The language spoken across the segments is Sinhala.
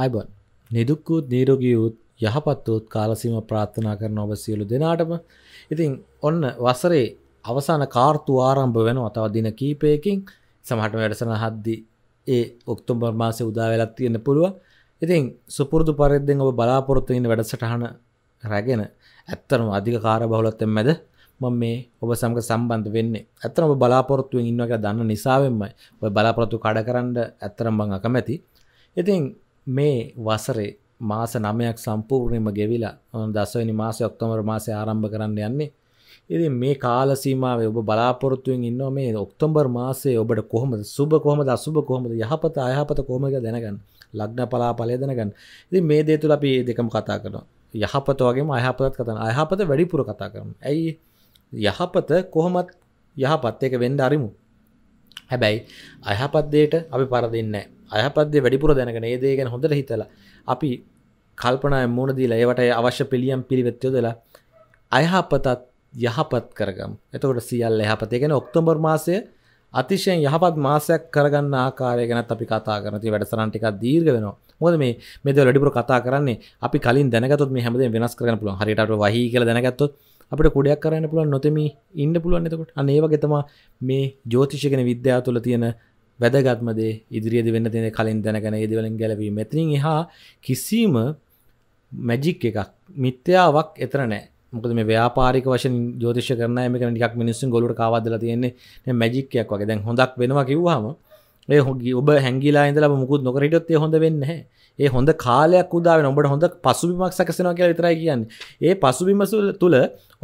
අයිබොන් නිදුක් වූත් නීරෝගී වූත් යහපත් වූත් කාලසීම ප්‍රාර්ථනා කරන ඔබ සියලු දෙනාටම ඉතින් ඔන්න වසරේ අවසාන කාර්තු ආරම්භ වෙනවා තව දින කීපයකින් සමහට වැඩසන හද්දි ඒ ඔක්තුම්බර් මාසය උදා වෙලක් තියෙන පුළුව ඉතින් සුපුරදු පරිද්දෙන් ඔබ බලාපොරොත්තු වෙන වැඩසටහන රැගෙන ඇත්තනම අධික කාර බහුලත්තෙන් මැද මම මේ ඔබ සමග සම්බන්ධ වෙන්නේ ඇත්තන ඔබ බලාපොරොත්තුවෙන් ඉන්නක දන්න නිසාවෙන්ම ඔය බලාපොරොත්තු කඩ කරන්න ඇත්තරම් බං අකමැති ඉතින් මේ වසරේ මාස නමයක් සම්පූර්ණයම ගෙවිලා ඔන් දස්වනි මාසය ඔක්තොමර මාසය ආරම්භ කරන්න යන්නේ ඉති මේ කාල සීමාවේ ඔබ බලාපොරත්තුවෙන් ඉන්න මේ ඔක්තොම්බර් මාසේ ඔබට කොහොම සුබ කොහම දසුබ කොහොමද යහපත අයහපත කොමක දැනගන්න ලක්න පලා පලය දැනගන්න ඉති මේ දේ තුළ අපි දෙකම කතා කරනවා යහපත වගේම අයහපතත් කතන අයහපත වැඩිපුර කතා කරන ඇයි යහපත කොහොමත් යහපත් එක වෙන්ඩ අරිමු හැබැයි අයහපත්දයට අපි පරදින්නෑ අයපදේ වැඩිපුර දැනගෙන ඒදේ ගැන හොඳට හිතලා අපි කල්පනා මුණදී ලේවට අවශ්‍ය පිළියම් පිළිවෙත්යොදලා අයහපතත් යහපත් කරගම් එතකොට සියල් යහපතේ ගැන ඔක්තෝබර් මාසය අතිශයෙන් යහපත් මාසයක් කරගන්න ආකාරය ගැනත් අපි කතා කරන ති වැඩසරන් ටිකක් දීර්ඝ වෙනවා මොකද මේ මෙද වැඩිපුර කතා කරන්නේ අපි කලින් දැනගතොත් මේ හැමදේම වෙනස් කරන්න පුළුවන් හරියට අපිට වහී කියලා දැනගත්තොත් අපිට කුඩයක් කරන්න පුළුවන් නොතෙමි ඉන්න පුළුවන් එතකොට අන්න ඒ වගේ තමයි මේ ජ්‍යොතිෂ ගැන විද්‍යාව තුළ තියෙන වැදගත්මදේ ඉදිරිියද වෙන්න තින කලින් දැනගෙන ඉදිවලින් ගැලවීම මෙතින් එහා කිසිීම මැජික් එකක් මිත්‍යාවක් එතර නෑ මොකද මේ ව්‍යාපාරික වශයෙන් ජෝතිෂ කරන මේක නිකක් මිනිස්සු ගොලුට කාවදලා තියෙන්නේ මැජික්කයක් වගේ දැන් හොඳක් වෙනවා කිව්වහම ඒ හොගේ ඔබ හැගිලා ඉඳලා මුකුත් නොකරටොත් හොඳ වෙන්න ඒ හොඳ කාලයක් උදාව ඔබට හොඳ පසුබිමක් සැකසෙනවා කියලා විතරයි කියන්න ඒ පසුබිම තුළ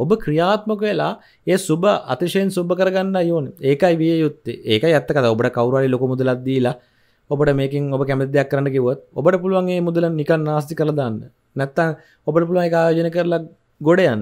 ඔබ ක්‍රියාත්මක වෙලා ඒ සුබ අතිශයෙන් සුබ කරගන්න යෝන ඒකයි විය යුත්තේ ඒක ඇත්තකද ඔබට කවරුවරි ලොක මුදලද්දීලා ඔබට මේකින් ඔබ කැමතියක් කරන්න කිවත් ඔබට පුළුවන්ගේ මුදල නිකන් නාස්ති කරදාන්න නැත්තන් ඔබට පුළුවන් ආයෝජන කරලා ගොඩ යන්න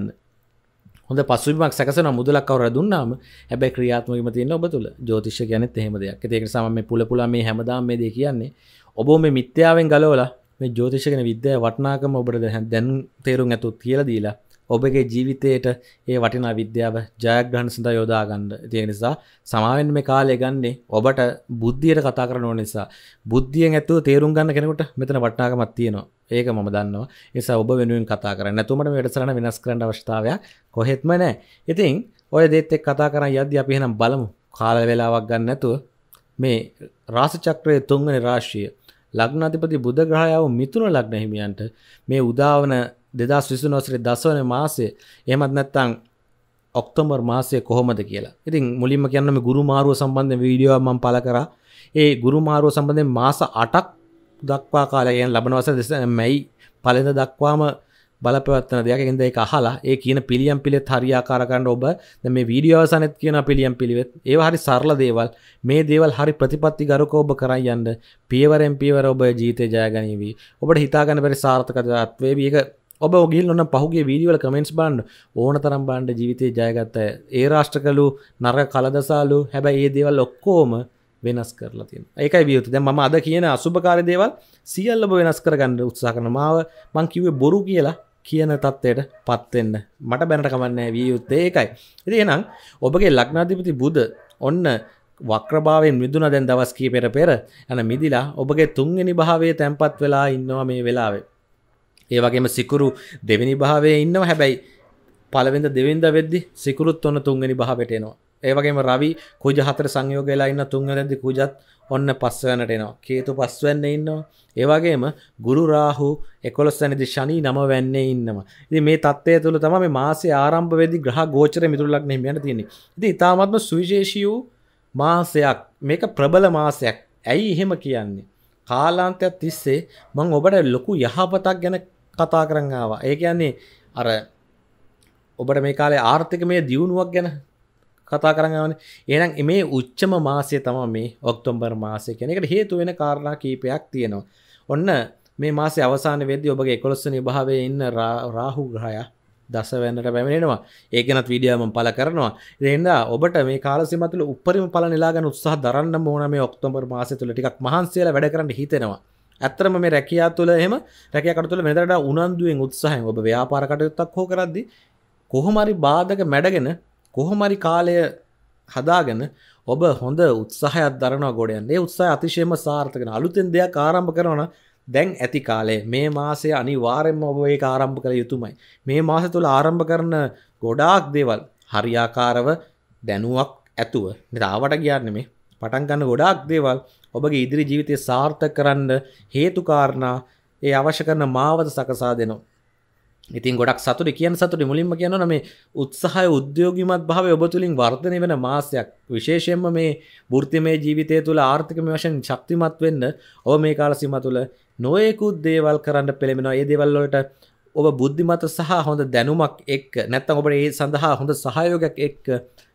හොඳ පසුබක් සැකසන මුදලක් කවර දුන්නාම හැබැ ක්‍රියාත්මකම තියන්න ඔබ තුළ ජෝතිෂ ගැනත් එහෙම දෙයක් ඒක සම මේ පුලපුල මේ හැමදාම් මේ දෙ කියන්නේ ඔබ මේ මිත්‍යාවෙන් ගලවලා මේ ජෝතිෂකන විද්‍ය වටනාකම ඔබට දැන් තේරුම් ඇතු කියලා දීලා ඔබගේ ජීවිතයට ඒ වටිනා විද්‍යාව ජයග්‍රහණ සඳ යොදාගන්න තියෙන නිසා සමාවෙන් මේ කාලය ගන්නේ ඔබට බුද්ධියට කතා කරන ඕන නිසා බුද්ධියෙන් ඇතුව තේරුම් ගන්න කෙනෙකුට මෙතන වටිනාකමක් තියෙනවා ඒක මම දන්නවා නිසා ඔබ වෙනුවෙන් කතා කරන්න නැතුමට මේ වැඩසටහන වෙනස් කරන්න අවශ්‍යතාවයක් කොහෙත්ම නැහැ ඉතින් ඔය දෙත් එක්ක කතා කරන් යද්දී අපි එහෙනම් බලමු කාල වේලාවක් ගන්න නැතුව මේ රාශිචක්‍රයේ තුන්වෙනි රාශිය ලග්නාධිපති බුධ ග්‍රහයාව මිථුන ලග්න හිමියන්ට මේ උදාවන දෙදස් විසුනොස්රේ දසවන මාසේ එහමත් නැත්තං ඔක්තොමර් මාසය කොහොමද කියලා ඉතින් මුලින්ම කියන්නම ගුරු මාරුව සම්බන්ධ වීඩියෝ මම පල කර ඒ ගුරු මාරුව සම්බන්ධෙන් මාස අටක් දක්වා කාලයෙන් ලබනවස දෙස මැයි පලඳ දක්වාම බලපවත්න දෙයක් ඉද එක අහලා ඒ කියන පිළියම් පිළෙත් හරියාකාරකණ්ඩ ඔබ මේ වීඩියෝසනත් කියන පිළියම් පිළිවෙත් ඒ හරි සරල දේවල් මේ දේවල් හරි ප්‍රතිපත්ති ගරක ඔබ කරයි යන්න පියවරෙන් පියවර ඔබ ජීතය ජයගනීවී ඔබට හිතාගන්න පරි සාර්ථකත්වේ ඒක ඔබ ඔගිල් ඔන්න පහුගේ වීඩියවල කමෙන්ස් බන්ඩ් ඕන තරම් බන්්ඩ ජීවිතය ජයගත්ත ඒ රාෂ්ටකලු නර කලදසාලු හැබැ ඒ දේවල් ඔක්කෝම වෙනස් කරලා තියෙන ඒකයි වියුතු දැ ම අද කියන අසුභකාර දේවල් සියල්ලබ වෙනස් කරගන්න උත්සා කරන මාව මං කිවේ බොරු කියලා කියන තත්ත්වයට පත්වෙන්න මට බැනට කමන්නෑ විය යුත්තේ ඒකයි. ඉති එනම් ඔබගේ ලක්නාධිපති බුද ඔන්න වක්‍රභාවෙන් මිදුන දැන් දවස් කීපෙර පෙර ඇන මිදිලා ඔබගේ තුන්ගනි භාවේ තැන්පත් වෙලා ඉන්නවා මේ වෙලාවේ ඒවගේම සිකුරු දෙවිනි භාවේ ඉන්නව හැබැයි පලවෙද දෙවින්ද වෙද්දි සිකුරුත් ඔන්න තුන්ගනි භාවටයනවා ඒවගේම රවි කුජ හතර සංයෝගලා ඉන්න තුන්වැදි කුජත් ඔන්න පස්වනටනවා කේතු පස්වන්න ඉන්නවා ඒවගේම ගුරු රාහු එකොලස්සැනදි ශනී නම වැන්නේ ඉන්නවා ඉති මේ තත්වය තුළ තම මේ මාසේ ආරම්භ වෙදි ග්‍රහ ගෝචර මිතුරලක් නහිමයන තියන්නේ ඉති ඉතාමත්ම සුවිශේෂී වූ මාසයක් මේක ප්‍රබල මාසයක් ඇයි එහෙම කියන්නේ කාලාන්තයක් තිස්සේ මං ඔබට ලොකු යහපතක් ගැන කතා කරන්න ආවා ඒ කියන්නේ අර ඔබට මේ කාලේ ආර්ථික මේ දියුණුවක් ගැන කතා කරන්නවන ඒනම් මේ උච්චම මාසය තම මේ ඔක්තොම්බර් මාසය කෙනෙකට හේතු වෙන කාරණා කීපයක් තියෙනවා ඔන්න මේ මාස අවසාන වෙදදි ඔබගේ කොළොස්සන භාවය ඉන්න රාහු ග්‍රහය දසවැන්නට පැමිණෙනවා ඒකනත් විඩියම පල කරනවා රෙන්දා ඔබට මේ කාලසිමතුල උපරිම පල නිලාගන උත්සාහ දරන්න මෝන මේ ඔක්තොම්බර් මාසතුල ටික් මහන්සේල වැඩ කරන්න හිතෙනවා ඇත්තරම මේ රැකයා තුළ එහම රැකකට තුළ මෙදරට උනන්දුවෙන් උත්සාහන් ඔබ ව්‍යාපාරකටයුත්තක් හෝ කරද්දි කොහොමරි බාධක මැඩගෙන කොහොමරි කාලය හදාගෙන ඔබ හොඳ උත්සාහයක් දරන ගොඩයන්ගේ උත්සාහ අතිශයම සාර්ථකන අලුතෙන් දෙයක් ආරම්භ කරන දැන් ඇති කාලේ මේ මාසය අනිවාරෙන්ම ඔබ ඒ ආරම්භ කළ යුතුමයි මේ මාස තුළ ආරම්භ කරන ගොඩාක් දේවල් හරියාකාරව දැනුවක් ඇතුව නිතාවට කියන්න මේ පටන්ගන්න ගොඩාක් දේවල් ඔබගේ ඉදිරි ජීවිතය සාර්ථක කරන්න හේතුකාරණා ඒ අවශ්‍ය කරන මාවත සකසා දෙනවා. ඉතින් ගොඩක් සතුට කියන සතුට මුලින්ම කියනවා මේ උත්සාහය උද්‍යෝගිමත් භාවය ඔබ තුලින් වර්ධනය වෙන මාසයක් විශේෂයෙන්ම මේ වෘත්තිමය ජීවිතය තුළ ආර්ථිකමය වශයෙන් ශක්තිමත් වෙන්න ඔබ මේ කාල සීමා තුළ නොයෙකුත් දේවල් කරන්න පෙළඹෙනවා. ඒ දේවල් වලට ඔබ බුද්ධිමත සහ හොඳ දැනුමක් එක්ක නැත්නම් ඔබට ඒ සඳහා හොඳ සහයෝගයක් එක්ක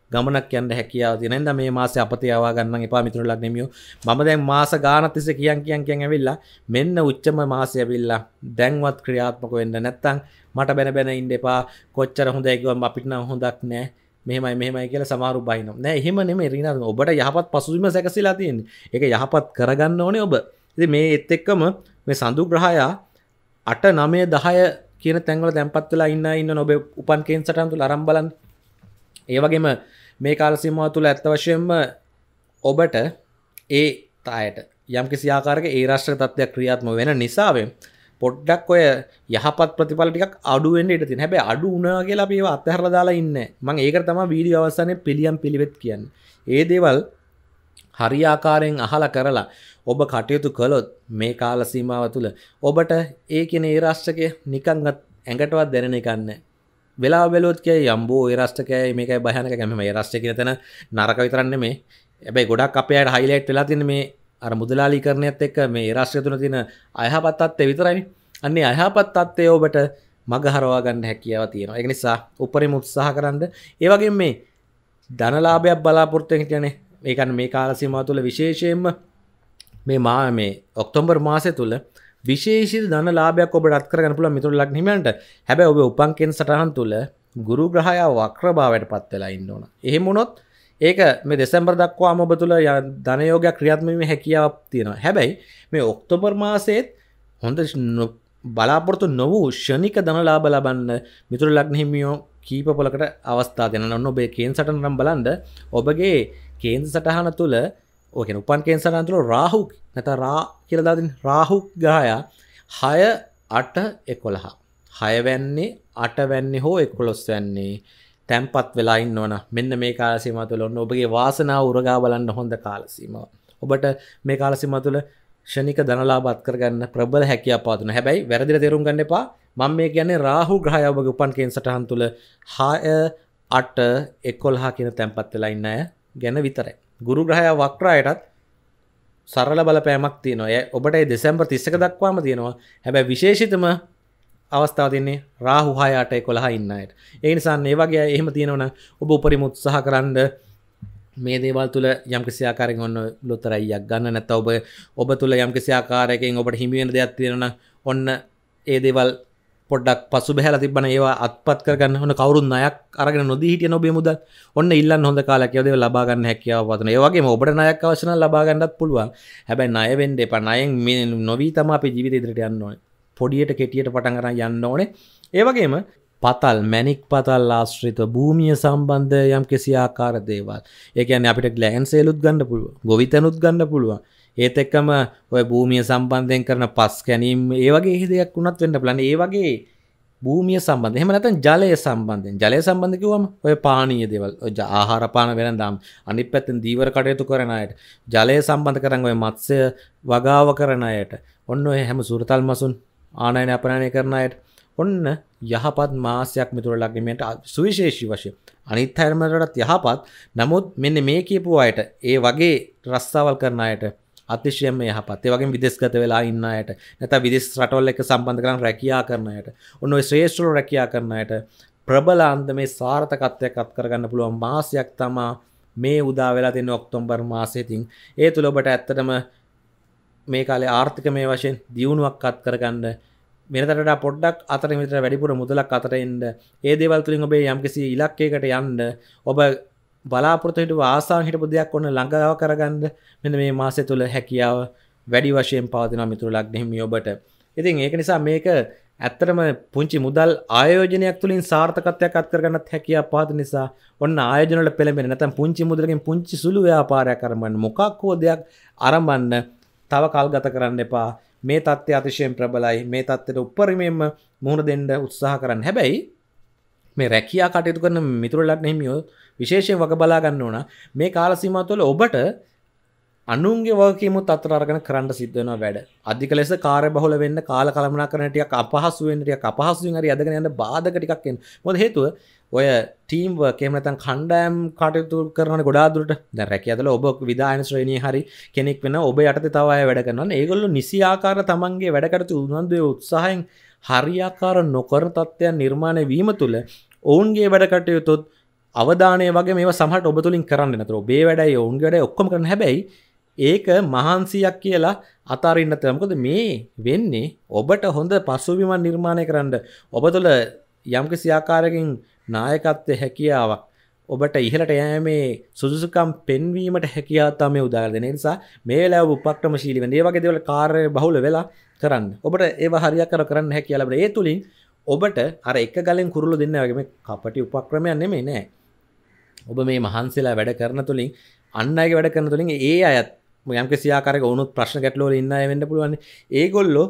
ගමනක් යන්න හැකියාව තියෙන ද මේ මාස අපතේ යවා ගන්න එපා මිතුරලක් නෙමියෝ මම දැන් මාස ගානක් තිස්සේ කියන් කියන් කියන් ඇවිල්ලා මෙන්න උච්චම මාසය ඇවිල්ලා දැන්වත් ක්‍රියාත්මක වෙන්න නැත්තම් මට බැන බැන ඉන්න එපා කොච්චර හොඳයි කිව්වම අපිට නම් හොඳක් නැහැ මෙහමයි මෙහමයි කියලා සමාරු බයිනම් නෑ එහෙම නෙම රින ඔබට යහපත් පසුබිම සැකසිලා තියෙන එක යහපත් කරගන්න ඕනේ ඔබ ඉති මේ එත් එක්කම මේ සඳු ග්‍රහයා අට නමය දහය කියන තැන්වල තැන්පත් වෙලා ඉන්න ඉන්න ඔබ උපන් කේන් සටන්තු ලරම් බලන් ඒවගේම මේ කාලසිමවා තුළ ඇත්තවශයෙන්ම ඔබට ඒ තායට යම් කිසියාකාරක ඒ රාශ්‍ර තත්වයක් ක්‍රියාත්ම වෙන නිසාවෙන් පොඩ්ඩක් ඔය යහපත් ප්‍රතිපලටික් අඩුවෙන් ඉට තින් හැබැ අඩු වනා කියලා අපේ අත්තහර දාලා ඉන්න මං ඒකට තම වීඩිය අවසානය පිළියම් පිළිවෙත් කියන්න ඒ දේවල් හරියාකාරයෙන් අහල කරලා ඔබ කටයුතු කළොත් මේ කාල සීමාව තුළ ඔබට ඒ කියෙන ඒ රාශ්්‍රකය නිකංගත් ඇඟටවත් දැනෙන එකන්න වෙලා බලොත්ක යම්බෝ රස්ටකය මේකයි භයනක ගැම රස්්ට කියතන නරක විතරන්න මේ ඇබයි ගොඩක් අපයට හයිලයිට් වෙලා තින මේ අර මුදලාලි කරනයත් එක්ක මේ රශ්්‍ය තුන තින අයහපත්තත්ය විතරයි අන්නේ අයහපත් අත්තය ඔබට මගහරවා ගන්න හැකියාව තියෙන එක නිසා උපරිම උත්සාහ කරන්න ඒවගේ මේ ධනලාභයක් බලාපොරත්තුවෙන් කියනේ ඒකන් මේ කාලසිමා තුළ විශේෂයෙන්ම මේ මා මේ ඔක්තොම්බර් මාසය තුළ විශේෂ දන ලාබයක් ඔබ ත්කර ගැපුල මිතුර ලක්නීමට හැබැ ඔබ උපන්කෙන් සටහන් තුළ ගුරු ග්‍රහය වක්‍රභාවයට පත් වෙලා ඉන්න ඕන. එහෙම මොනොත් ඒක මේ දෙසැම්බර් දක්වා ඔබ තුළ ධනයෝගයක් ක්‍රියාත්මීම හැකියාවක් තියෙනවා හැබැයි මේ ඔක්තෝබර් මාසේත් හොඳ බලාපොරතු නොවූ ෂණික දනලාබ ලබන්න මිතුර ලක්නහිමියෝ කීප පොලකට අවස්ථා දෙන ඔන්න ඔබේ කේන් සටනම් බලන්ඩ ඔබගේ කේන්ද සටහන තුළ ඕකෙන උපන් කේන්සරන්තුල රාහු නැත රා කියලදාදින් රාහු ග්‍රහයා හය අට එකොළහා හයවැන්නේ අටවැන්නේ හෝ එකොළොස් වැන්නේ තැම්පත් වෙලායින් ඕන මෙන්න මේ කාලසීම තුළ ඔන්න ඔබගේ වාසනාව උරගා බලන්න හොඳ කාලසීම ඔබට මේ කාලසිම තුළ ෂණික දනලාබත් කරගන්න ප්‍රබල හැකිය පාතුන හැබැයි වැරදිර තේරුම් ගන්න එපා මං මේ කියන්නේ රාහු ග්‍රහය ඔබගේ උපන් කේන්සටහන් තුළ හය අට එකොල්හා කියන තැන්පත් වෙලා ඉන්න අය ගැන විතරයි ගුරු ග්‍රහය වක්රායටත් සරල බලපෑමක් තියෙනවා ය ඔබට දෙසැම්බර් තිස්සක දක්වාම තියෙනවා හැබැ විශේෂිතම අවස්ථාව තින්නේ රාහු හායාට කොළහ ඉන්නයට ඒ නිසාන් ඒ වගේ එහෙම තියෙනවන ඔබ උපරිම උත්සාහ කරන්න මේ දේවල් තුළ යම්කිසියාකාරෙන් ඔන්න ලොතරයියක් ගන්න නැත ඔබ ඔබ තුළ යම්කිසියාකාරයකෙන් ඔබට හිමිවෙන දෙයක් තියෙනන ඔන්න ඒ දේවල් පොඩක් පසු බැහල තිබන ඒවා අත්පත් කරගන්න හොන කවරු අයක් අරගෙන නොදී හිටිය නොබේ මුද ඔන්න ඉල්ල හොඳ කාලකයවද ලබාගන්න හැකියාව වතන ඒවගේ ඔබට නයක් අවශන ලබාගන්නත් පුළුවන් හැබැයි නයවෙන්ඩ එප නයෙන් මේ නොවී තම අපි ජීවිත ඉදිරට යන්න ඕන පොඩියට කෙටියට පටන් කරන්න යන්න ඕනේ ඒවගේම පතල් මැනික් පතල් ආශ්‍රිත භූමිය සම්බන්ධ යම් කෙසි ආකාර දේවල් ඒකන අපිට ගලෑන් සේලුත් ගන්න පුළුව ගොවිතනුත් ගන්න පුළුවන් ඒත් එක්කම ඔය භූමිය සම්බන්ධයෙන් කරන පස් කැනීම් ඒ වගේ හිදයක් වුණත් වෙන්න බලන්න ඒ වගේ භූමිය සම්බන්ධ එහෙම නැත්නම් ජලය සම්බන්ධයෙන් ජලය සම්බන්ධ කිව්වම ඔය පානීය දේවල් ඔය ආහාර පාන වෙනදාම් අනිත් පැත්තෙන් දීවර කටයුතු කරන අයට ජලය සම්බන්ධ කරන් ඔය මත්ස්‍ය වගාව කරන අයට ඔන්න ඔය හැම සුරතල් මසුන් ආනයන අපනයනය කරන අයට ඔන්න යහපත් මාසයක් මිතුර ලගීමට සුවිශේෂී වශය අනිත් හැරමටත් යහපත් නමුත් මෙන්න මේ කියපු අයට ඒ වගේ රස්සාවල් කරන අයට අතිශයම යහපත් ඒ වගේ විදේශගත වෙලා ඉන්න අයට නැත්නම් විදේශ රටවල් එක්ක සම්බන්ධ කරන් රැකියා කරන අයට ඔන්න ඔය ශ්‍රේෂ්ඨවල රැකියා කරන අයට ප්‍රබල අන්දමේ සාර්ථකත්වයක් අත් කරගන්න පුළුවන් මාසයක් තමා මේ උදා වෙලා තියෙන ඔක්තෝබර් මාසයේ තින් ඒ තුල ඔබට ඇත්තටම මේ කාලේ ආර්ථිකමය වශයෙන් දියුණුවක් අත් කරගන්න මෙතට පොඩ්ඩක් අතර මෙතර වැඩිපුර මුදලක් අතරෙන්ට ඒ දේවල් තුළින් ඔබේ යම්කිසි ඉලක්කයකට යන්න ඔබ බලාපොරොත්තු හිටපු ආසාවෙන් හිටපු දෙයක් ඔන්න ළඟාව කරගන්න මෙන්න මේ මාසය තුළ හැකියාව වැඩි වශයෙන් පවතිනවා මිතුරු ලග්න හිමි ඔබට. ඉතින් ඒක නිසා මේක ඇත්තටම පුංචි මුදල් ආයෝජනයක් තුළින් සාර්ථකත්වයක් අත්කරගන්නත් හැකියා පාත නිසා ඔන්න ආයෝජනවල පෙළඹෙන නැත්නම් පුංචි මුදලකින් පුංචි සුළු ව්‍යාපාරයක් අරඹන්න මොකක් හෝ දෙයක් අරඹන්න තව කල් ගත කරන්න එපා මේ தත්ත්වය අතිශයින් ප්‍රබලයි මේ தත්ත්වයට උපරිමයෙන්ම මුහුණ දෙන්න උත්සාහ කරන්න හැබැයි මේ රැකියා කටයුතු කරන මිතුරු ලග්න හිමියෝ විශේෂයෙන් වග බලා ගන්න ඕන මේ කාලසීමා තුළ ඔබට අනුන්ගේ වගකීමුත් අතර අරගෙන කරන්න සිද්ධ වෙනවා වැඩ. අධික ලෙස කාර්යබහුල වෙන්න කාල කලමනාකරණ ටිකක් අපහසු වෙන්න ටිකක් අපහසුයෙන් හරි අදගෙන යන බාධක ටිකක් එන්න. මොකද හේතුව ඔය ටීම් වර්ක් එහෙම නැත්නම් කණ්ඩායම් කටයුතු කරනවනේ ගොඩාක් දුරට. දැන් රැකියාවල ඔබ විදායන ශ්‍රේණියේ හරි කෙනෙක් වෙන ඔබ යටතේ තව අය වැඩ කරනවා. ඒගොල්ලෝ නිසි ආකාර තමන්ගේ වැඩ කටයුතු උනන්දුවේ උත්සාහයෙන් හරියාකාර නොකර තත්ත්වයන් නිර්මාණය වීම තුළ ඔවුන්ගේ වැඩ කටයුතුත් අවධානය වගේ මේ සහට ඔබ තුලින් කරන්න නතර ඔබේ වැඩයි ඔවුන් වැඩ ඔක්කොම කරන හැබැයි ඒක මහන්සියක් කියලා අතාරන්නත මොකද මේ වෙන්නේ ඔබට හොඳ පස්සුවිමන් නිර්මාණය කරන්න ඔබ තුළ යම්කිසි ආකාරකින් නායකත්වය හැකියාවක් ඔබට ඉහලට යෑමේ සුදුසුකම් පෙන්වීමට හැකියාතා මේ උදාරදන නිසා මේ ලැබ උපක්‍රමශීලිව ඒ වගේ දෙවල කාරය බහුල වෙලා කරන්න ඔබට ඒව හරියක් කර කරන්න හැකියාලට ඒ තුළින් ඔබට අර එක ගලෙන් කුරුළු දෙන්න වගේම කපටි උපක්‍රමයන් නෙමේ නෑ ඔබ මේ මහන්සේලා වැඩ කරන තුළින් අන්න අයගේ වැඩ කරන තුළින් ඒ අයත් යම් කිසියාකාරක ඔවුනුත් ප්‍රශ්න ගැටලෝල ඉන්න වෙන්න පුළුවන් ඒගොල්ලෝ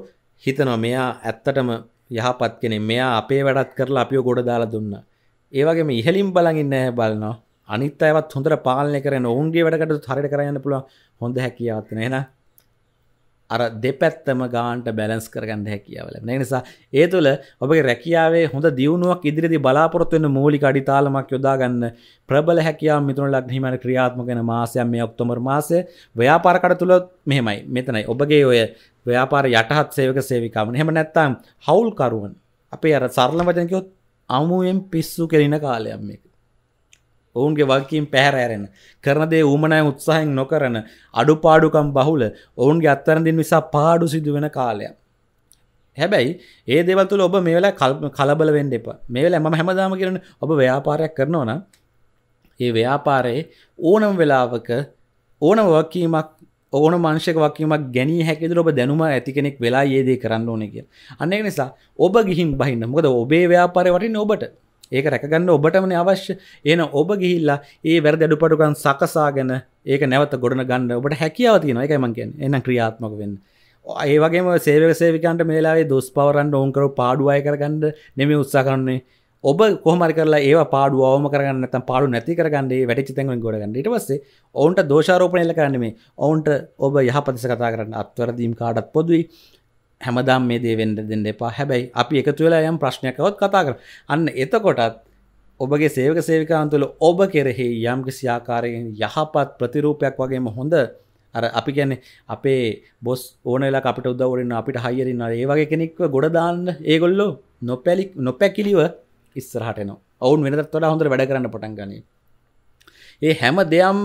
හිතනවා මෙයා ඇත්තටම යහපත් කෙනෙ මෙයා අපේ වැඩත් කරලා අපිෝ ගොඩ දාලා දුන්න ඒවගේම ඉහලින් බලඟන්න බලනවා අනිත් අයවත් හොඳට පාලනය කරන ඔවුන්ගේ වැඩකට හරිට කරයන්න පුළුව හොඳ හැකියාවත්න එෙන අර දෙපැත්තම ගාන්ට බැලන්ස් කරගන්න හැකියාවල නිසා ඒ තුළ ඔබගේ රැකියාවේ හොඳ දියුණුවක් ඉදිරිදි බලාපොරොත්වෙන මූලි අඩිතාලමක් යොදාගන්න ප්‍රබල හැකයා මිතුන ලක්නීමට ක්‍රියාත්මගෙන මාසයම් මේ ඔක්තොමර් මාසය ව්‍යාපාරකට තුළ මෙහෙමයි මෙතනයි ඔබගේ ඔය ව්‍යාපාර යටහත් සේවක සේවිකාමන හෙම නැත්තම් හවුල් කරුවන් අපේ අර සරල වජනකයොත් අමුවෙන් පිස්සු කෙරෙන කාලයක් මේක ඔවුන්ගේ වගකින් පැහැරෑරෙන කරනදේ ඌමනෑ උත්සාහෙන් නොකරන අඩුපාඩුකම් බහුල ඔවුන්ගේ අත්තරඳින් නිසා පාඩු සිදුවෙන කාලයක්. හැබැයි ඒ දෙවතුල ඔබ මේවල කලබල වෙන්න එපා මේවල ම හැමදාම කරන ඔබ ව්‍යාපාරයක් කරනවන ඒ ව්‍යාපාරයේ ඕනම් වෙලාවක ඕන වකීමක් ඕන මංශක වකීමක් ගැනී හැකිදුර ඔබ දැනුම ඇති කෙනෙක් වෙලා ඒදේ කරන්න ඕන කිය අන්නේ නිසා ඔබ ගිහින් බහින්න මොකද ඔබේ ව්‍යාපාරය වටින් ඔබට ඒක රැකගන්න ඔබටමන අවශ්‍ය එන ඔබ ගිහිල්ලා ඒ වැරදි අඩුපටුකම් සකසාගෙන ඒක නැවත ගොඩන ගන්න ඔබට හැකියාව තියෙනවා ඒකයි මං කියන්නේ එහෙනම් ක්‍රියාත්මක වෙන්න ඒ වගේම සේවක සේවිකයන්ට මේ වෙලාවේ දුෂ්පවරන්න ඕන් කරව පාඩු අය කරගන්න නෙමෙයි උත්සාහ කරන්නේ ඔබ කොහමරි කරලා ඒවා පාඩු අවම කරගන්න නැත්නම් පාඩු නැති කරගන්න ඒ වැටිච්ච තැන්වලින් ගොඩ ගන්න. ඊට පස්සේ ඔවුන්ට දෝෂාරෝපණය කරන්න මේ. ඔවුන්ට ඔබ යහපතස කතා කරන්න අත්වැරදීම් කාටත් පොදුයි. හැමදාම් මේ දේ වෙන්ඩ දෙන්න එපා හැබැයි අපි එකතු වෙලා යම් ප්‍රශ්නයකවත් කතා කර අන්න එතකොටත් ඔබගේ සේවක සේවිකාන්තුල ඔබ කෙරෙහි යම් කිසි ආකාරයෙන් යහපත් ප්‍රතිරූපයක් වගේම හොඳ අර අපි ගැන අපේ බොස් ඕනලා අපට උදවරන්න අපිට හයිරන්න ඒ වගේ කෙනෙක්ව ගොඩදාන්න ඒගොල්ලෝ නොපැලි නොපැකිලිව ඉස්සරහටන ඔවුන් වෙනත් වඩ හොඳ වැඩ කරන්න පටන් ගනී ඒ හැම දෙයම්ම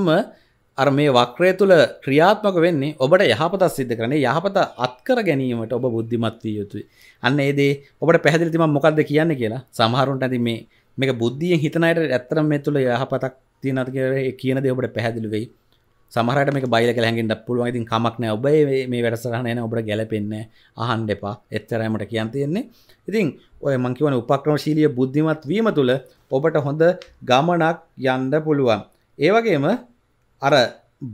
අර මේ වක්‍රය තුළ ක්‍රියාත්මක වෙන්නේ ඔබට යහපතත් සිද්ධ කරන්නේ යහපත අත්කර ගැනීමට ඔබ බුද්ධිමත් විය යුතුයි. අන්න ඒ දේ ඔබට පැහැදිලි තිබ්බම මොකද්ද කියන්නේ කියලා සමහරුන්ට ඇති මේ මේක බුද්ධියෙන් හිතන අයට ඇත්තටම මේ තුළ යහපතක් තියෙනවද කියලා කියන දේ ඔබට පැහැදිලි වෙයි. සමහර අයට මේක බයිලා කියලා හැංගෙන්න පුළුවන්. ඉතින් කමක් නැහැ. ඔබ මේ වැඩසටහන එන ඔබට ගැළපෙන්නේ නැහැ. අහන්න එපා. එච්චරයි මට කියන්න තියෙන්නේ. ඉතින් ඔය මං කියවන උපක්‍රමශීලී බුද්ධිමත් වීම තුළ ඔබට හොඳ ගමනක් යන්න පුළුවන්. ඒ වගේම අර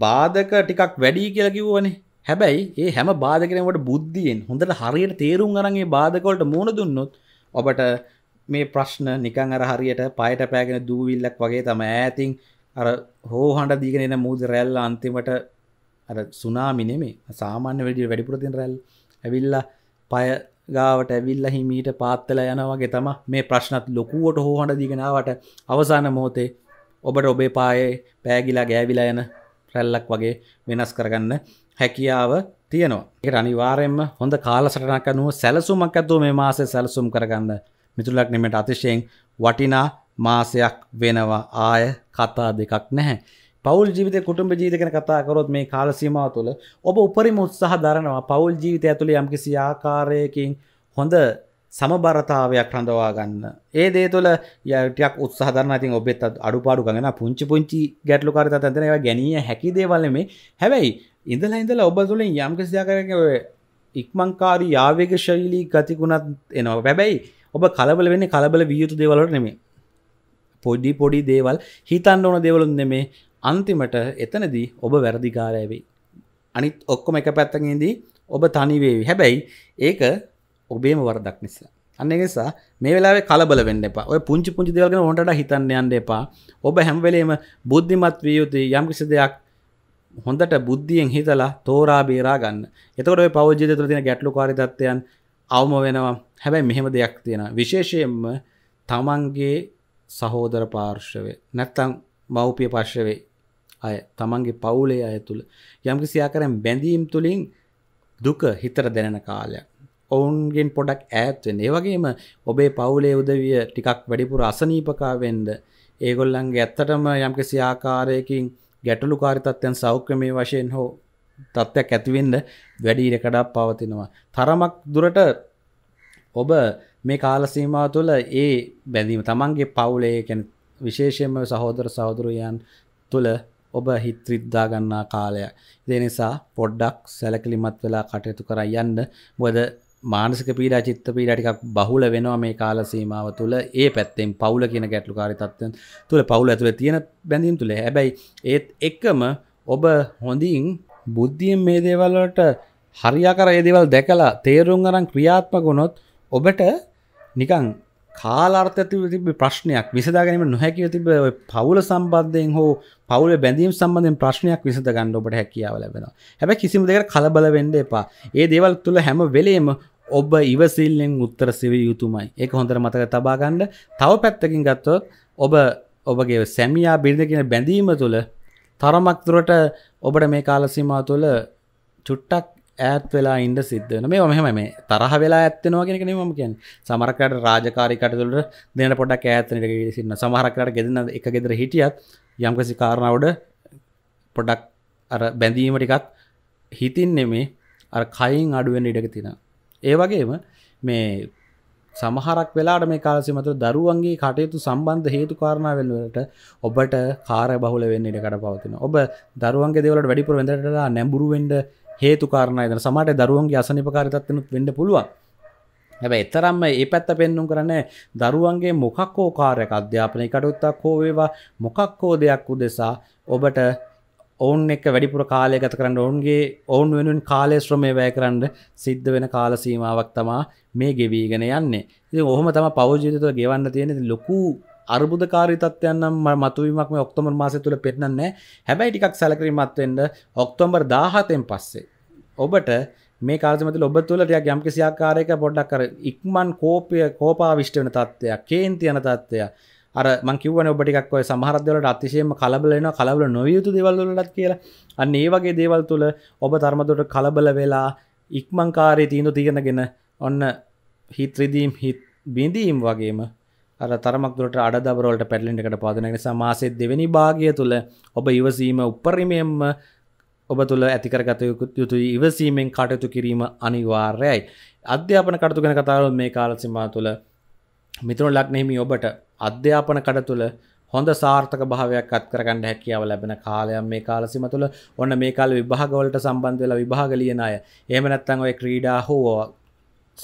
බාධක ටිකක් වැඩි කියලා කිව්වනේ හැබැයි ඒ හැම බාධකෙනවට බුද්ධියෙන් හොඳට හරියට තේරුම් අරන්ගේ බාධකවලට මුණ දුන්නොත් ඔබට මේ ප්‍රශ්න නිකන් අර හරියට පයට පෑගෙන දූවිල්ලක් වගේ තමයි ඈතින් අර හෝහඬ දීගෙන එන මූද රැල්ල අන්තිමට අර සුනාමි නෙමේ සාමාන්‍ය වැඩිය වැඩිපුර තියෙන රැල්ල ඇවිල්ලා පය ගාවට ඇවිල්ලා හිමීට පාත් වෙලා යනවා වගේ තමයි මේ ප්‍රශ්නත් ලොකුවට හෝහඬ දීගෙන ආවට අවසාන මොහොතේ ඔබට ඔබේ පායේ පෑගිලා ගෑවිලා යන රැල්ලක් වගේ වෙනස් කරගන්න හැකියාව තියෙනවා. ඒක අනිවාර්යයෙන්ම හොඳ කාලසටහනක් අනුව සැලසුමක් ඇතුව මේ මාසය සැලසුම් කරගන්න. මිතුලක් නෙමෙට අතිශයෙන් වටිනා මාසයක් වෙනවා. ආය කතා දෙකක් නැහැ. පවුල් ජීවිත කුටුම්ඹ ජීවිත ගැන කතා කරොත් මේ කාල සීමාව තුළ ඔබ උපරිම උත්සාහ දරනවා පවුල් ජීවිතය ඇතුළේ යම්කිසි ආකාරයකින් හොඳ සමබරතාවයක් රඳවා ගන්න. ඒ දේ තුළ යටක් උත්සාහරන ඉතින් ඔබෙත් අඩුපාඩු ගගෙන පුංචි පුංචි ගැටලු කාරත තැන ගැනීම හැකි දේවල්ල මේ හැබැයි ඉඳල ඉඳල ඔබ තුළින් යම්කිසියාකරක ඉක්මංකාරී යාවේග ශෛලී ගතිකුණත් එනවා වැැබැයි ඔබ කලබල වෙන්න කලබල වියයුතු දේවලට නෙමේ පොඩි පොඩි දේවල් හිතන්න ඕන දේවලුන් නෙමේ අන්තිමට එතනදී ඔබ වැරදිකාරයවෙයි අනිත් ඔක්කොම එක පැත්තකින්දී ඔබ තනිවේවි හැබැයි ඒක ඔබේම වරදක් නිසා අන්නගෙසා මේ වෙලාවේ කලබල වෙන්න එපා. ඔය පුංචි පුංචි දේවල් ගැන ඕනටට හිතන්න යන්න එපා. ඔබ හැම වෙලේම බුද්ධිමත් විය යුතුයි. යම්කිසි දෙයක් හොඳට බුද්ධියෙන් හිතලා තෝරා බේරා ගන්න. එතකොට ඔය පෞද්ගලික ජීවිතය තුළ තියෙන ගැටලුකාරී තත්ත්වයන් අවම වෙනවා. හැබැයි මෙහෙම දෙයක් තියෙනවා. විශේෂයෙන්ම තමන්ගේ සහෝදර පාර්ශවය නැත්තම් මව්පිය පාර්ශවේ අය තමන්ගේ පවුලේ අය තුල යම්කිසි ආකාරයෙන් බැඳීම් තුලින් දුක හිතට දැනෙන කාලයක්. ඔවුන්ගෙන් පොඩක් ඈත්වෙන් ඒවගේම ඔබේ පවුලේ උදවිය ටිකක් වැඩිපුර අසනීපකාවෙන්ද ඒගොල්ලන්ගේ ඇත්තටම යම්කිසි ආකාරයකින් ගැටලු කාරිතත්වයන් සෞඛ්‍යමය වශයෙන් හෝ තත්ත්වයක් ඇතිවෙන්න වැඩි ඉරකඩක් පවතිනවා. තරමක් දුරට ඔබ මේ කාලසීමා තුළ ඒ බැඳීම තමන්ගේ පවුලේ විශේෂයෙන්ම සහෝදර සෞදුරයන් තුළ ඔබ හිත්‍රිද්දා ගන්නා කාලය. දෙනිසා පොඩ්ඩක් සැලකිලිමත් වෙලා කටයුතු කර යන්න බොද මානසික පීඩා චිත්ත පීඩා ටිකක් බහුල වෙනවා මේ කාල සීමාව තුළ ඒ පැත්තෙන් පවුල කියන ගැටලුකාරී තත්ත්වයන් තුළ පවුල ඇතුළේ තියෙන බැඳීම් තුළ හැබැයි ඒත් එක්කම ඔබ හොඳින් බුද්ධියෙන් මේ දේවල් වලට හරියාකාර ඒ දේවල් දැකලා තේරුම් අරන් ක්‍රියාත්මක වුණොත් ඔබට නිකන් කාලාර්ථතිව තිබ ප්‍රශ්නයක් විසදා ගැනීම නොහැකිව තිබ පවුල සම්බන්ධයෙන් හෝ පවුල බැඳීම් සම්බන්ධෙන් ප්‍රශ්නයක් විසඳ ගන්න ඔබට හැකියාව ලැබෙනවා. හැබැයි කිසිම දෙයකට කලබල වෙන්න එපා. ඒ දේවල් තුල හැම වෙලෙම ඔබ ඉවසිල්ලෙන් උත්තර සිවිය යුතුමයි එක හොඳර මතක තබාගණ්ඩ තව පැත්තකින් ගත්තොත් ඔබ ඔබගේ සැමියා බිරිඳගෙන බැඳීම තුළ තරමක්තුරට ඔබට මේ කාලසිමා තුළ චුට්ටක් ඇත් වෙලා ඉන්ඩ සිද්ධන මේ ඔමහම මේ තරහ වෙලා ඇත්තනවා කෙනෙන මකෙන් සමරකට රාජකාරිකටතුළට දෙන පොඩක් ඇත්තනට සින්න සමහරකට ගෙදන එක ගෙදර හිටියත් යම්කසි කාරණාවට පොඩක් අර බැඳීමටිකත් හිතින් නෙමේ අර කයින් අඩුවෙන් ඉඩක තිනා ඒ වගේම මේ සමහරක් වෙලාට මේ කාලසි මතු දරුවන්ගේ කටයුතු සම්බන්ධ හේතු කාරණාවල්ලට ඔබට කාර බහුල වෙන්න ඉඩකට පවතින ඔබ දරුවන්ගේ දෙවලට වැඩිපුර වෙඳටලා නැඹුරුවෙන්ඩ හේතු කාරණයද සමට දරුවන්ගේ අසනිපකාරිතත්වනුත් වෙන්න පුළුවන් හැබ එතරම්ම ඒ පැත්ත පෙන්නුම් කරන දරුවන්ගේ මොකක්කෝ කාරයක් අධ්‍යාපනය කටුත්තක් හෝවේවා මොකක්කෝ දෙයක් උදෙසා ඔබට ඔවුන් එක වැඩිපුර කාලය ගත කරන්න ඔවුන්ගේ ඔවුන් වෙනුවෙන් කාලය ශ්‍රමය වැය කරන්න සිද්ධ වෙන කාල සීමාවක් තමා මේ ගෙවීගෙන යන්නේ ඉතින් ඔහොම තම පෞද්ජිතව ගෙවන්න තියෙන ලොකු අර්බුදකාරී තත්ත්වයන් නම් මතුවීමක් මේ ඔක්තෝබර් මාසය තුල පෙන්නන්නේ හැබැයි ටිකක් සැලකිලිමත් වෙන්න ඔක්තෝබර් 17න් පස්සේ ඔබට මේ කාර්මති ඔබ තුල ටිකක් යම්කිසි ආකාරයක පොඩ්ඩක් අර ඉක්මන් කෝපය කෝපාවිෂ්ඨ වෙන තත්ත්වයක් කේන්ති යන තත්ත්වයක් අර මංකිවන ඔබටික් ඔය සහරදවලට අතිශයම කලබලන කලබල නොයුතු දෙවල්ලටත් කියලා අන්න ඒ වගේ දේවල් තුළ ඔබ ධර්මතොට කලබල වෙලා ඉක්මංකාරය තීනු තිගෙනගෙන ඔන්න හිත්‍රදීම් හිත් බිඳීම් වගේම අර තරමක්තුරට අඩදවරලට පැටලින්ටකට පාදන නිසා මාසෙත් දෙවැනි භාගය තුළ ඔබ ඉවසීම උපරිමයෙන්ම ඔබ තුළ ඇතිකරගත යුතුයි ඉවසීමෙන් කටයුතු කිරීම අනිවාර්යයි අධ්‍යාපන කටතු ගැන කතාව මේ කාලසිමා තුළ මිතුරු ලක්නෙහිමි ඔබට අධ්‍යාපන කඩ තුළ හොඳ සාර්ථක භාවයක් අත් කරගන්න හැකියාව ලැබෙන කාලයක් මේ කාලසීම තුළ ඔන්න මේ කාලේ විභාගවලට සම්බන්ධ වෙලා විභාග ලියන අය එහෙම නැත්නම් ඔය ක්‍රීඩා හෝ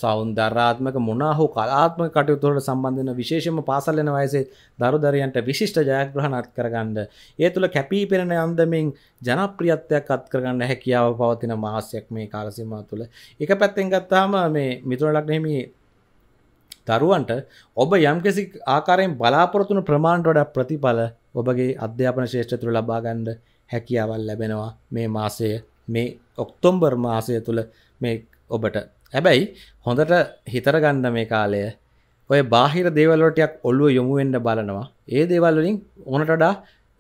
සෞන්දර්යාත්මක මොනා හෝ කලාත්මක කටයුතු වලට සම්බන්ධ වෙන විශේෂයෙන්ම පාසල් යන වයසේ දරු දැරියන්ට විශිෂ්ට ජයග්‍රහණ අත් කරගන්න ඒ තුළ කැපී පෙනෙන අන්දමින් ජනප්‍රියත්වයක් අත් කරගන්න හැකියාව පවතින මාසයක් මේ කාලසීමාව තුළ එක පැත්තෙන් ගත්තාම මේ මිතුරලක් නෙමේ දරුවන්ට ඔබ යම්කිසි ආකාරයෙන් බලාපොරොතුන ප්‍රමාණ්ඩ වඩ ප්‍රතිඵල ඔබගේ අධ්‍යාපන ශේෂ්ඨ තුළ ලබාගණ්ඩ හැකියාවල් ලැබෙනවා මේ මාසය මේ ඔක්තොම්බර් මාසය තුළ මේ ඔබට හැබැයි හොඳට හිතරගන්න මේ කාලය ඔය බාහිර දේවල්ලටයක් ඔල්ලුව යොමුුවෙන්ඩ බලනවා ඒ දේවල්ලින් ඕනටඩා